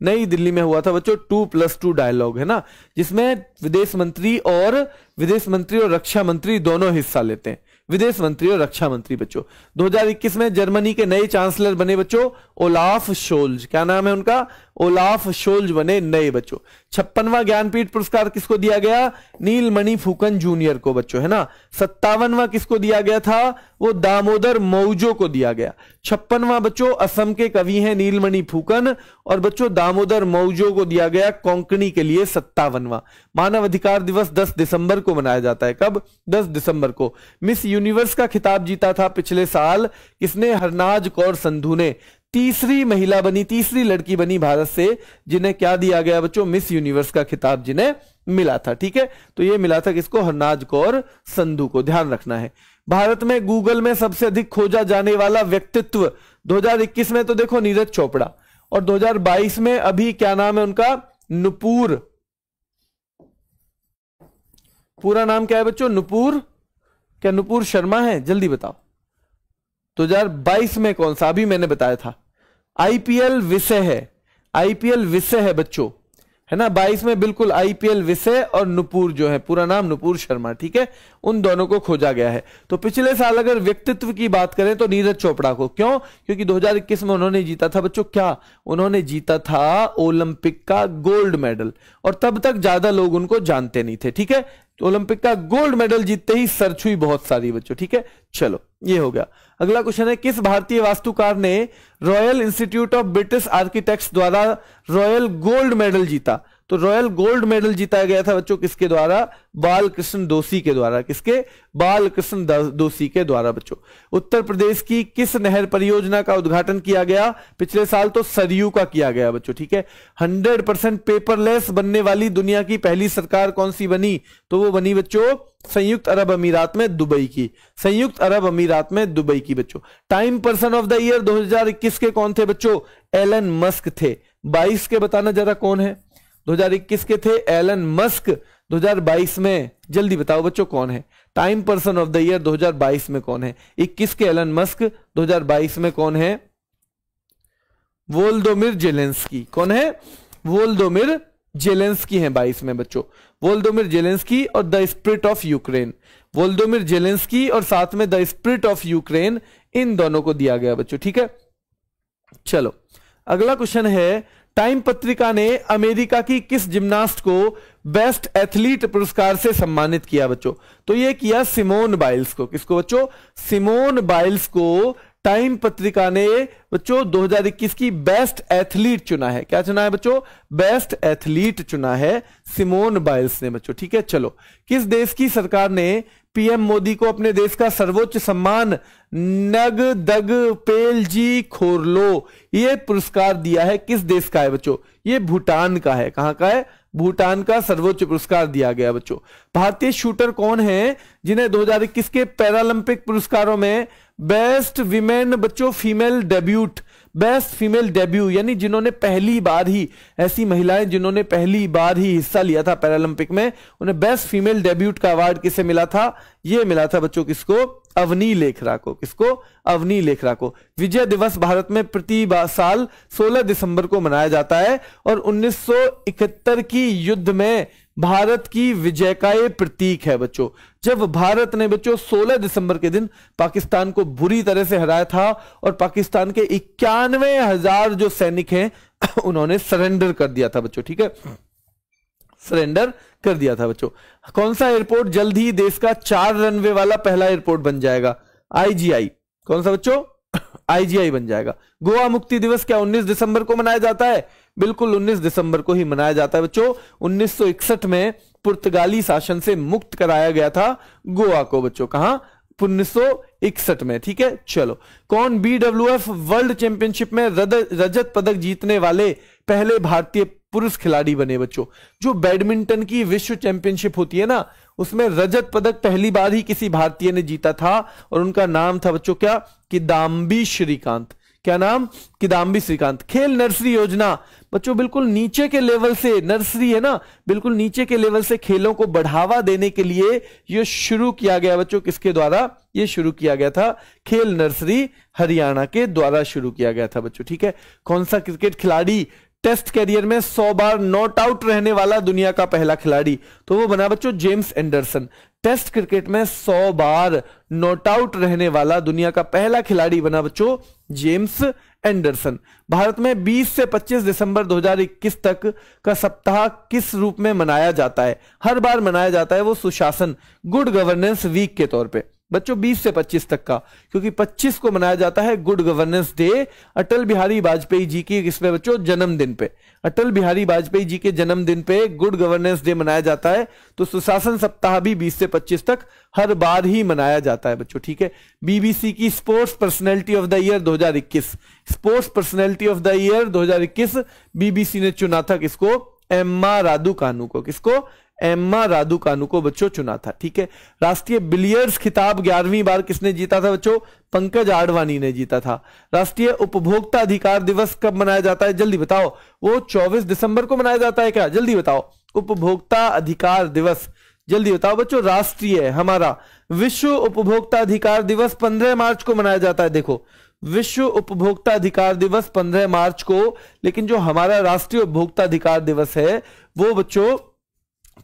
नई दिल्ली में हुआ था बच्चों टू प्लस टू डायलॉग है ना जिसमें विदेश मंत्री और विदेश मंत्री और रक्षा मंत्री दोनों हिस्सा लेते हैं विदेश मंत्री और रक्षा मंत्री बच्चों 2021 में जर्मनी के नए चांसलर बने बच्चों ओलाफ शोल्ज क्या नाम है उनका ओलाफ शोल्ज बने नए बच्चों छप्पनवा ज्ञानपीठ पुरस्कार किसको दिया गया नीलमणि फुकन जूनियर को बच्चों है ना सत्तावनवा किसको दिया गया था वो दामोदर मौजो को दिया गया छप्पनवा बच्चों असम के कवि हैं नीलमणि फुकन और बच्चों दामोदर मौजो को दिया गया कोंकणी के लिए सत्तावनवा मानव अधिकार दिवस 10 दिसंबर को मनाया जाता है कब दस दिसंबर को मिस यूनिवर्स का खिताब जीता था पिछले साल किसने हरनाज कौर संधु ने तीसरी महिला बनी तीसरी लड़की बनी भारत से जिन्हें क्या दिया गया बच्चों मिस यूनिवर्स का खिताब जिन्हें मिला था ठीक है तो ये मिला था किसको हरनाज कौर संधू को ध्यान रखना है भारत में गूगल में सबसे अधिक खोजा जाने वाला व्यक्तित्व 2021 में तो देखो नीरज चोपड़ा और 2022 में अभी क्या नाम है उनका नुपुर पूरा नाम क्या है बच्चों नुपुर क्या नुपुर शर्मा है जल्दी बताओ 2022 में कौन सा अभी मैंने बताया था आईपीएल विषय है आईपीएल विषय है बच्चों है ना बाईस में बिल्कुल आईपीएल विषय और नुपुर जो है पूरा नाम नुपुर शर्मा ठीक है उन दोनों को खोजा गया है तो पिछले साल अगर व्यक्तित्व की बात करें तो नीरज चोपड़ा को क्यों क्योंकि 2021 में उन्होंने जीता था बच्चों क्या उन्होंने जीता था ओलंपिक का गोल्ड मेडल और तब तक ज्यादा लोग उनको जानते नहीं थे ठीक है तो ओलंपिक का गोल्ड मेडल जीतते ही सर्च हुई बहुत सारी बच्चों ठीक है चलो ये हो गया अगला क्वेश्चन है किस भारतीय वास्तुकार ने royal institute of British architects द्वारा रॉयल गोल्ड मेडल जीता तो रॉयल गोल्ड मेडल जीता गया था बच्चों किसके द्वारा बाल कृष्ण दोषी के द्वारा किसके बाल कृष्ण दोषी के द्वारा बच्चों उत्तर प्रदेश की किस नहर परियोजना का उद्घाटन किया गया पिछले साल तो सरयू का किया गया बच्चों ठीक है हंड्रेड परसेंट पेपरलेस बनने वाली दुनिया की पहली सरकार कौन सी बनी तो वो बनी बच्चों संयुक्त अरब अमीरात में दुबई की संयुक्त अरब अमीरात में दुबई की बच्चों Time person of the year दो के कौन थे बच्चों एलन मस्क थे बाईस के बताना जरा कौन है 2021 के थे एलन मस्क 2022 में जल्दी बताओ बच्चों कौन है Time person of the year 2022 में कौन है 21 के एलन मस्क 2022 में कौन है वोल्डोमिर जेलेंस्की कौन है वोल्डोमिर जेलेंस्की है बाईस में बच्चों वोल्डोमिर जेलेंस्की और the spirit of Ukraine Volodymyr Zelensky और साथ में द स्प्रिट ऑफ यूक्रेन इन दोनों को दिया गया बच्चों ठीक है चलो अगला क्वेश्चन है टाइम पत्रिका ने अमेरिका की किस जिम्नास्ट को बेस्ट एथलीट पुरस्कार से सम्मानित किया बच्चों तो ये किया सिमोन बाइल्स को किसको बच्चों सिमोन बाइल्स को टाइम पत्रिका ने बच्चों 2021 की बेस्ट एथलीट चुना है क्या चुना है बच्चों बेस्ट एथलीट चुना है सिमोन बाइल्स ने बच्चों ठीक है चलो किस देश की सरकार ने पीएम मोदी को अपने देश का सर्वोच्च सम्मान नग दग पेल जी खोरलो ये पुरस्कार दिया है किस देश का है बच्चों ये भूटान का है कहां का है भूटान का सर्वोच्च पुरस्कार दिया गया बच्चों भारतीय शूटर कौन है जिन्हें 2021 के पैरालंपिक पुरस्कारों में बेस्ट विमेन बच्चों female debut best female debut यानी जिन्होंने पहली बार ही ऐसी महिलाएं जिन्होंने पहली बार ही हिस्सा लिया था पैरालंपिक में उन्हें बेस्ट फीमेल डेब्यूट का अवार्ड किसे मिला था यह मिला था बच्चों किसको अवनी लेखरा को किसको अवनी लेखरा को विजय दिवस भारत में प्रति साल 16 दिसंबर को मनाया जाता है और 1971 की युद्ध में भारत की विजय का ये प्रतीक है बच्चों जब भारत ने बच्चों 16 दिसंबर के दिन पाकिस्तान को बुरी तरह से हराया था और पाकिस्तान के इक्यानवे हजार जो सैनिक हैं [coughs] उन्होंने सरेंडर कर दिया था बच्चों ठीक है सरेंडर कर दिया था बच्चों कौन सा एयरपोर्ट जल्द ही देश का चार रनवे वाला पहला एयरपोर्ट बन जाएगा आईजीआई कौन सा बच्चों [coughs] आईजीआई बन जाएगा गोवा मुक्ति दिवस क्या 19 दिसंबर को मनाया जाता है बिल्कुल 19 दिसंबर को ही मनाया जाता है बच्चों 1961 में पुर्तगाली शासन से मुक्त कराया गया था गोवा को बच्चों कहा उन्नीस इकसठ में ठीक है चलो कौन बीडब्ल्यूएफ वर्ल्ड चैंपियनशिप में रजत पदक जीतने वाले पहले भारतीय पुरुष खिलाड़ी बने बच्चों जो बैडमिंटन की विश्व चैंपियनशिप होती है ना उसमें रजत पदक पहली बार ही किसी भारतीय ने जीता था और उनका नाम था बच्चों क्या किदाम्बी श्रीकांत क्या नाम किदाम्बी श्रीकांत खेल नर्सरी योजना बच्चों बिल्कुल नीचे के लेवल से नर्सरी है ना बिल्कुल नीचे के लेवल से खेलों को बढ़ावा देने के लिए ये शुरू किया गया बच्चों किसके द्वारा ये शुरू किया गया था खेल नर्सरी हरियाणा के द्वारा शुरू किया गया था बच्चों ठीक है कौन सा क्रिकेट खिलाड़ी टेस्ट कैरियर में 100 बार नॉट आउट रहने वाला दुनिया का पहला खिलाड़ी तो वो बना बच्चों जेम्स एंडरसन टेस्ट क्रिकेट में 100 बार नॉट आउट रहने वाला दुनिया का पहला खिलाड़ी बना बच्चों जेम्स एंडरसन भारत में 20 से 25 दिसंबर 2021 तक का सप्ताह किस रूप में मनाया जाता है हर बार मनाया जाता है वो सुशासन गुड गवर्नेंस वीक के तौर पे बच्चों 20 से 25 तक का क्योंकि 25 को मनाया जाता है good governance day Atal Bihari Vajpayee ji की इसमें बच्चों जन्मदिन पे अटल बिहारी वाजपेयी जी के जन्मदिन पे गुड गवर्नेंस डे मनाया जाता है तो सुशासन सप्ताह भी 20 से 25 तक हर बार ही मनाया जाता है बच्चों ठीक है बीबीसी की sports personality of the year दो sports personality of the year दो बीबीसी ने चुना था किसको एम्मा राधु कानू को किसको एम्मा राधु कानू को बच्चों चुना था ठीक है राष्ट्रीय बिलियर्स खिताब ग्यारहवीं बार किसने जीता था बच्चों पंकज आडवाणी ने जीता था राष्ट्रीय उपभोक्ता अधिकार दिवस कब मनाया जाता है जल्दी बताओ वो चौबीस दिसंबर को मनाया जाता है क्या जल्दी बताओ उपभोक्ता अधिकार दिवस जल्दी बताओ बच्चों राष्ट्रीय हमारा विश्व उपभोक्ता अधिकार दिवस पंद्रह मार्च को मनाया जाता है देखो विश्व उपभोक्ता अधिकार दिवस 15 मार्च को लेकिन जो हमारा राष्ट्रीय उपभोक्ता अधिकार दिवस है वो बच्चों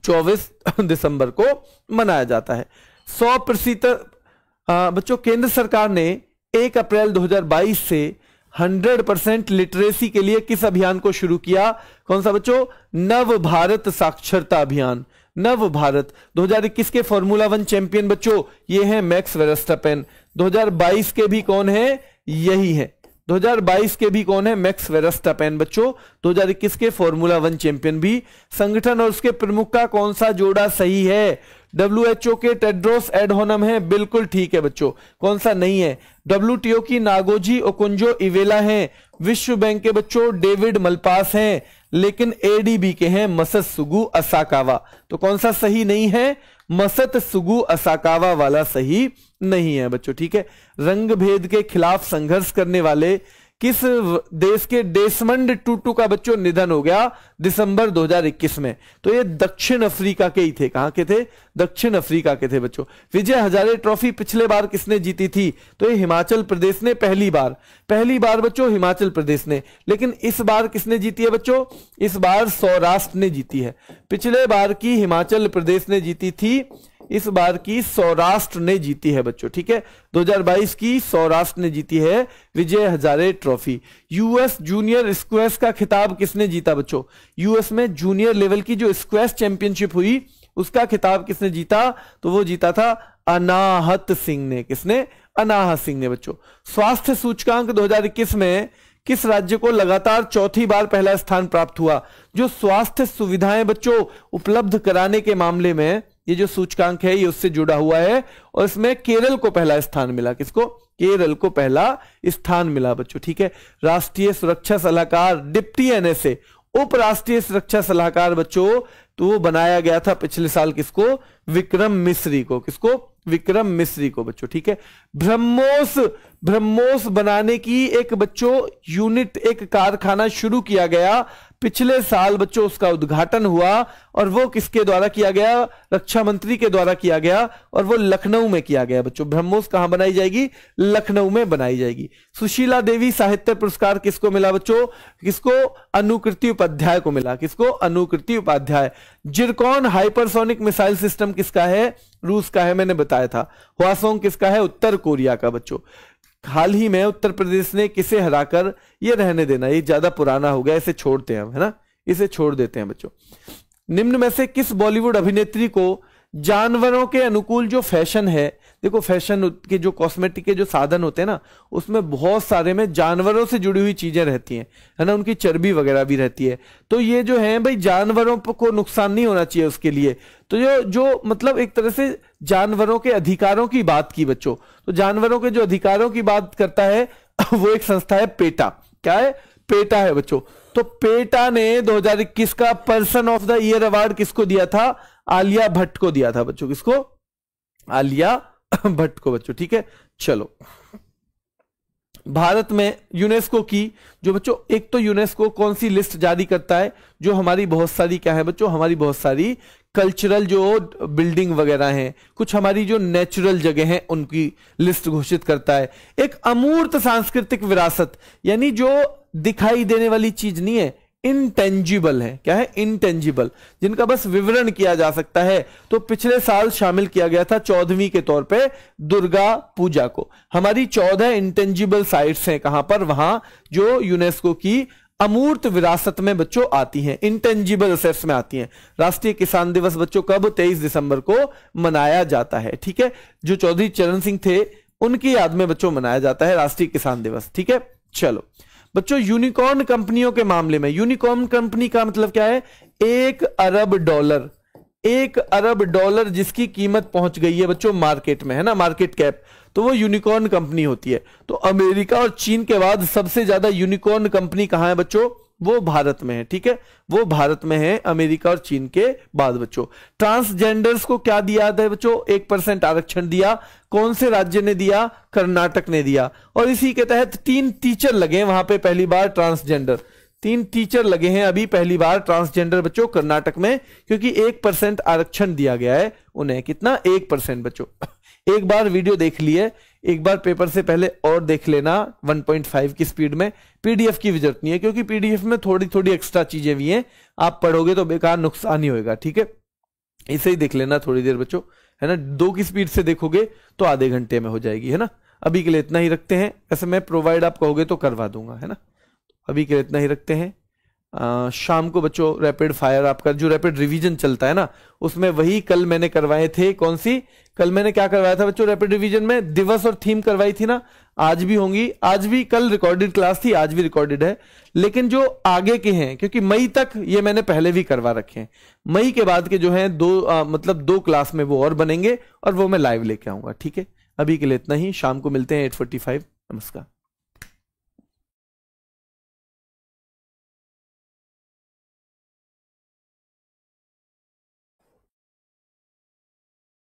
चौबीस दिसंबर को मनाया जाता है सौ प्रतिशत बच्चों केंद्र सरकार ने 1 अप्रैल 2022 से 100 परसेंट लिटरेसी के लिए किस अभियान को शुरू किया कौन सा बच्चों नव भारत साक्षरता अभियान नव भारत 2021 के फॉर्मूला वन चैंपियन बच्चों ये हैं मैक्स वेरस्टापेन 2022 के भी कौन है यही है 2022 के भी कौन है मैक्स वेरस्टापेन बच्चों 2021 के फॉर्मूला वन चैंपियन भी संगठन और उसके प्रमुख का कौन सा जोड़ा सही है डब्ल्यू के टेड्रोस एडहोनम है बिल्कुल ठीक है बच्चों कौन सा नहीं है डब्ल्यू की नागोजी ओकुंजो इवेला हैं विश्व बैंक के बच्चों डेविड मलपास हैं लेकिन एडीबी के हैं मसत सुगु असाकावा तो कौन सा सही नहीं है मसत सुगु असाकावा वाला सही नहीं है बच्चों ठीक है रंग भेद के खिलाफ संघर्ष करने वाले किस देश के डेसमंड टूटू का बच्चों निधन हो गया दिसंबर 2021 में तो ये दक्षिण अफ्रीका के ही थे कहां के थे दक्षिण अफ्रीका के थे बच्चों विजय हजारे ट्रॉफी पिछले बार किसने जीती थी तो ये हिमाचल प्रदेश ने पहली बार पहली बार बच्चों हिमाचल प्रदेश ने लेकिन इस बार किसने जीती है बच्चों इस बार सौराष्ट्र ने जीती है पिछले बार की हिमाचल प्रदेश ने जीती थी इस बार की सौराष्ट्र ने जीती है बच्चों ठीक है 2022 की सौराष्ट्र ने जीती है Vijay Hazare trophy US junior squash का खिताब किसने जीता बच्चों यूएस में जूनियर लेवल की जो स्क्वेस चैंपियनशिप हुई उसका खिताब किसने जीता तो वो जीता था अनाहत सिंह ने किसने अनाहत सिंह ने बच्चों स्वास्थ्य सूचकांक 2021 में किस राज्य को लगातार चौथी बार पहला स्थान प्राप्त हुआ जो स्वास्थ्य सुविधाएं बच्चों उपलब्ध कराने के मामले में ये जो सूचकांक है ये उससे जुड़ा हुआ है और इसमें केरल को पहला स्थान मिला किसको केरल को पहला स्थान मिला बच्चों ठीक है राष्ट्रीय सुरक्षा सलाहकार डिप्टी एनएसए उप सुरक्षा सलाहकार बच्चों तो वो बनाया गया था पिछले साल किसको विक्रम मिश्री को किसको विक्रम मिश्री को बच्चों ठीक है ब्रह्मोस ब्रह्मोस बनाने की एक बच्चों यूनिट एक कारखाना शुरू किया गया पिछले साल बच्चों उसका उद्घाटन हुआ और वो किसके द्वारा किया गया रक्षा मंत्री के द्वारा किया गया और वो लखनऊ में किया गया बच्चों ब्रह्मोस कहां बनाई जाएगी लखनऊ में बनाई जाएगी सुशीला देवी साहित्य पुरस्कार किसको मिला बच्चों किसको अनुकृति उपाध्याय को मिला किसको Anukriti Upadhyay zircon hypersonic missile system किसका है रूस का है मैंने बताया था हुआसोंग किसका है उत्तर कोरिया का बच्चों हाल ही में उत्तर प्रदेश ने किसे हराकर ये रहने देना ये ज्यादा पुराना हो गया इसे छोड़ते हैं हम है ना इसे छोड़ देते हैं बच्चों निम्न में से किस बॉलीवुड अभिनेत्री को जानवरों के अनुकूल जो फैशन है देखो फैशन के जो कॉस्मेटिक के जो साधन होते हैं ना उसमें बहुत सारे में जानवरों से जुड़ी हुई चीजें रहती हैं है ना उनकी चर्बी वगैरह भी रहती है तो ये जो है भाई जानवरों को नुकसान नहीं होना चाहिए उसके लिए तो जो जो मतलब एक तरह से जानवरों के अधिकारों की बात की बच्चों तो जानवरों के जो अधिकारों की बात करता है [laughs] वो एक संस्था है पेटा क्या है पेटा है बच्चों तो पेटा ने 2021 का person of the year award किसको दिया था आलिया भट्ट को दिया था बच्चों किसको आलिया भट्ट को बच्चों ठीक है चलो भारत में यूनेस्को की जो बच्चों एक तो यूनेस्को कौन सी लिस्ट जारी करता है जो हमारी बहुत सारी क्या है बच्चों हमारी बहुत सारी कल्चरल जो बिल्डिंग वगैरह हैं कुछ हमारी जो नेचुरल जगह हैं उनकी लिस्ट घोषित करता है एक अमूर्त सांस्कृतिक विरासत यानी जो दिखाई देने वाली चीज नहीं है इनटेंजिबल है क्या है इनटेंजिबल जिनका बस विवरण किया जा सकता है तो पिछले साल शामिल किया गया था चौदहवीं के तौर पे दुर्गा पूजा को हमारी चौदह इंटेंजिबल साइट्स हैं कहां पर वहां जो यूनेस्को की अमूर्त विरासत में बच्चों आती हैं इंटेंजिबल असेट्स में आती हैं राष्ट्रीय किसान दिवस बच्चों कब 23 दिसंबर को मनाया जाता है ठीक है जो चौधरी चरण सिंह थे उनकी याद में बच्चों मनाया जाता है राष्ट्रीय किसान दिवस ठीक है चलो बच्चों यूनिकॉर्न कंपनियों के मामले में यूनिकॉर्न कंपनी का मतलब क्या है एक अरब डॉलर एक अरब डॉलर जिसकी कीमत पहुंच गई है बच्चों मार्केट में है ना मार्केट कैप तो वो यूनिकॉर्न कंपनी होती है तो अमेरिका और चीन के बाद सबसे ज्यादा यूनिकॉर्न कंपनी कहां है बच्चों वो भारत में है ठीक है वो भारत में है अमेरिका और चीन के बाद बच्चों ट्रांसजेंडर्स को क्या दिया था बच्चों एक परसेंट आरक्षण दिया कौन से राज्य ने दिया कर्नाटक ने दिया और इसी के तहत तीन टीचर लगे वहां पे पहली बार ट्रांसजेंडर तीन टीचर लगे हैं अभी पहली बार ट्रांसजेंडर बच्चों कर्नाटक में क्योंकि एक परसेंट आरक्षण दिया गया है उन्हें कितना एक परसेंट बच्चों [coughs] एक बार वीडियो देख लिए एक बार पेपर से पहले और देख लेना 1.5 की स्पीड में पीडीएफ की भी जरूरत नहीं है क्योंकि पीडीएफ में थोड़ी थोड़ी एक्स्ट्रा चीजें भी हैं आप पढ़ोगे तो बेकार नुकसान ही होगा ठीक है इसे ही देख लेना थोड़ी देर बच्चों है ना दो की स्पीड से देखोगे तो आधे घंटे में हो जाएगी है ना अभी के लिए इतना ही रखते हैं ऐसे मैं प्रोवाइड आप कहोगे तो करवा दूंगा है ना अभी के लिए इतना ही रखते हैं आ, शाम को बच्चों रैपिड फायर आपका जो रैपिड रिवीजन चलता है ना उसमें वही कल मैंने करवाए थे कौन सी कल मैंने क्या करवाया था बच्चों रैपिड रिवीजन में दिवस और थीम करवाई थी ना आज भी होंगी आज भी कल रिकॉर्डेड क्लास थी आज भी रिकॉर्डेड है लेकिन जो आगे के हैं क्योंकि मई तक ये मैंने पहले भी करवा रखे हैं मई के बाद के जो है दो आ, मतलब दो क्लास में वो और बनेंगे और वो मैं लाइव लेके आऊंगा ठीक है अभी के लिए इतना ही शाम को मिलते हैं एट नमस्कार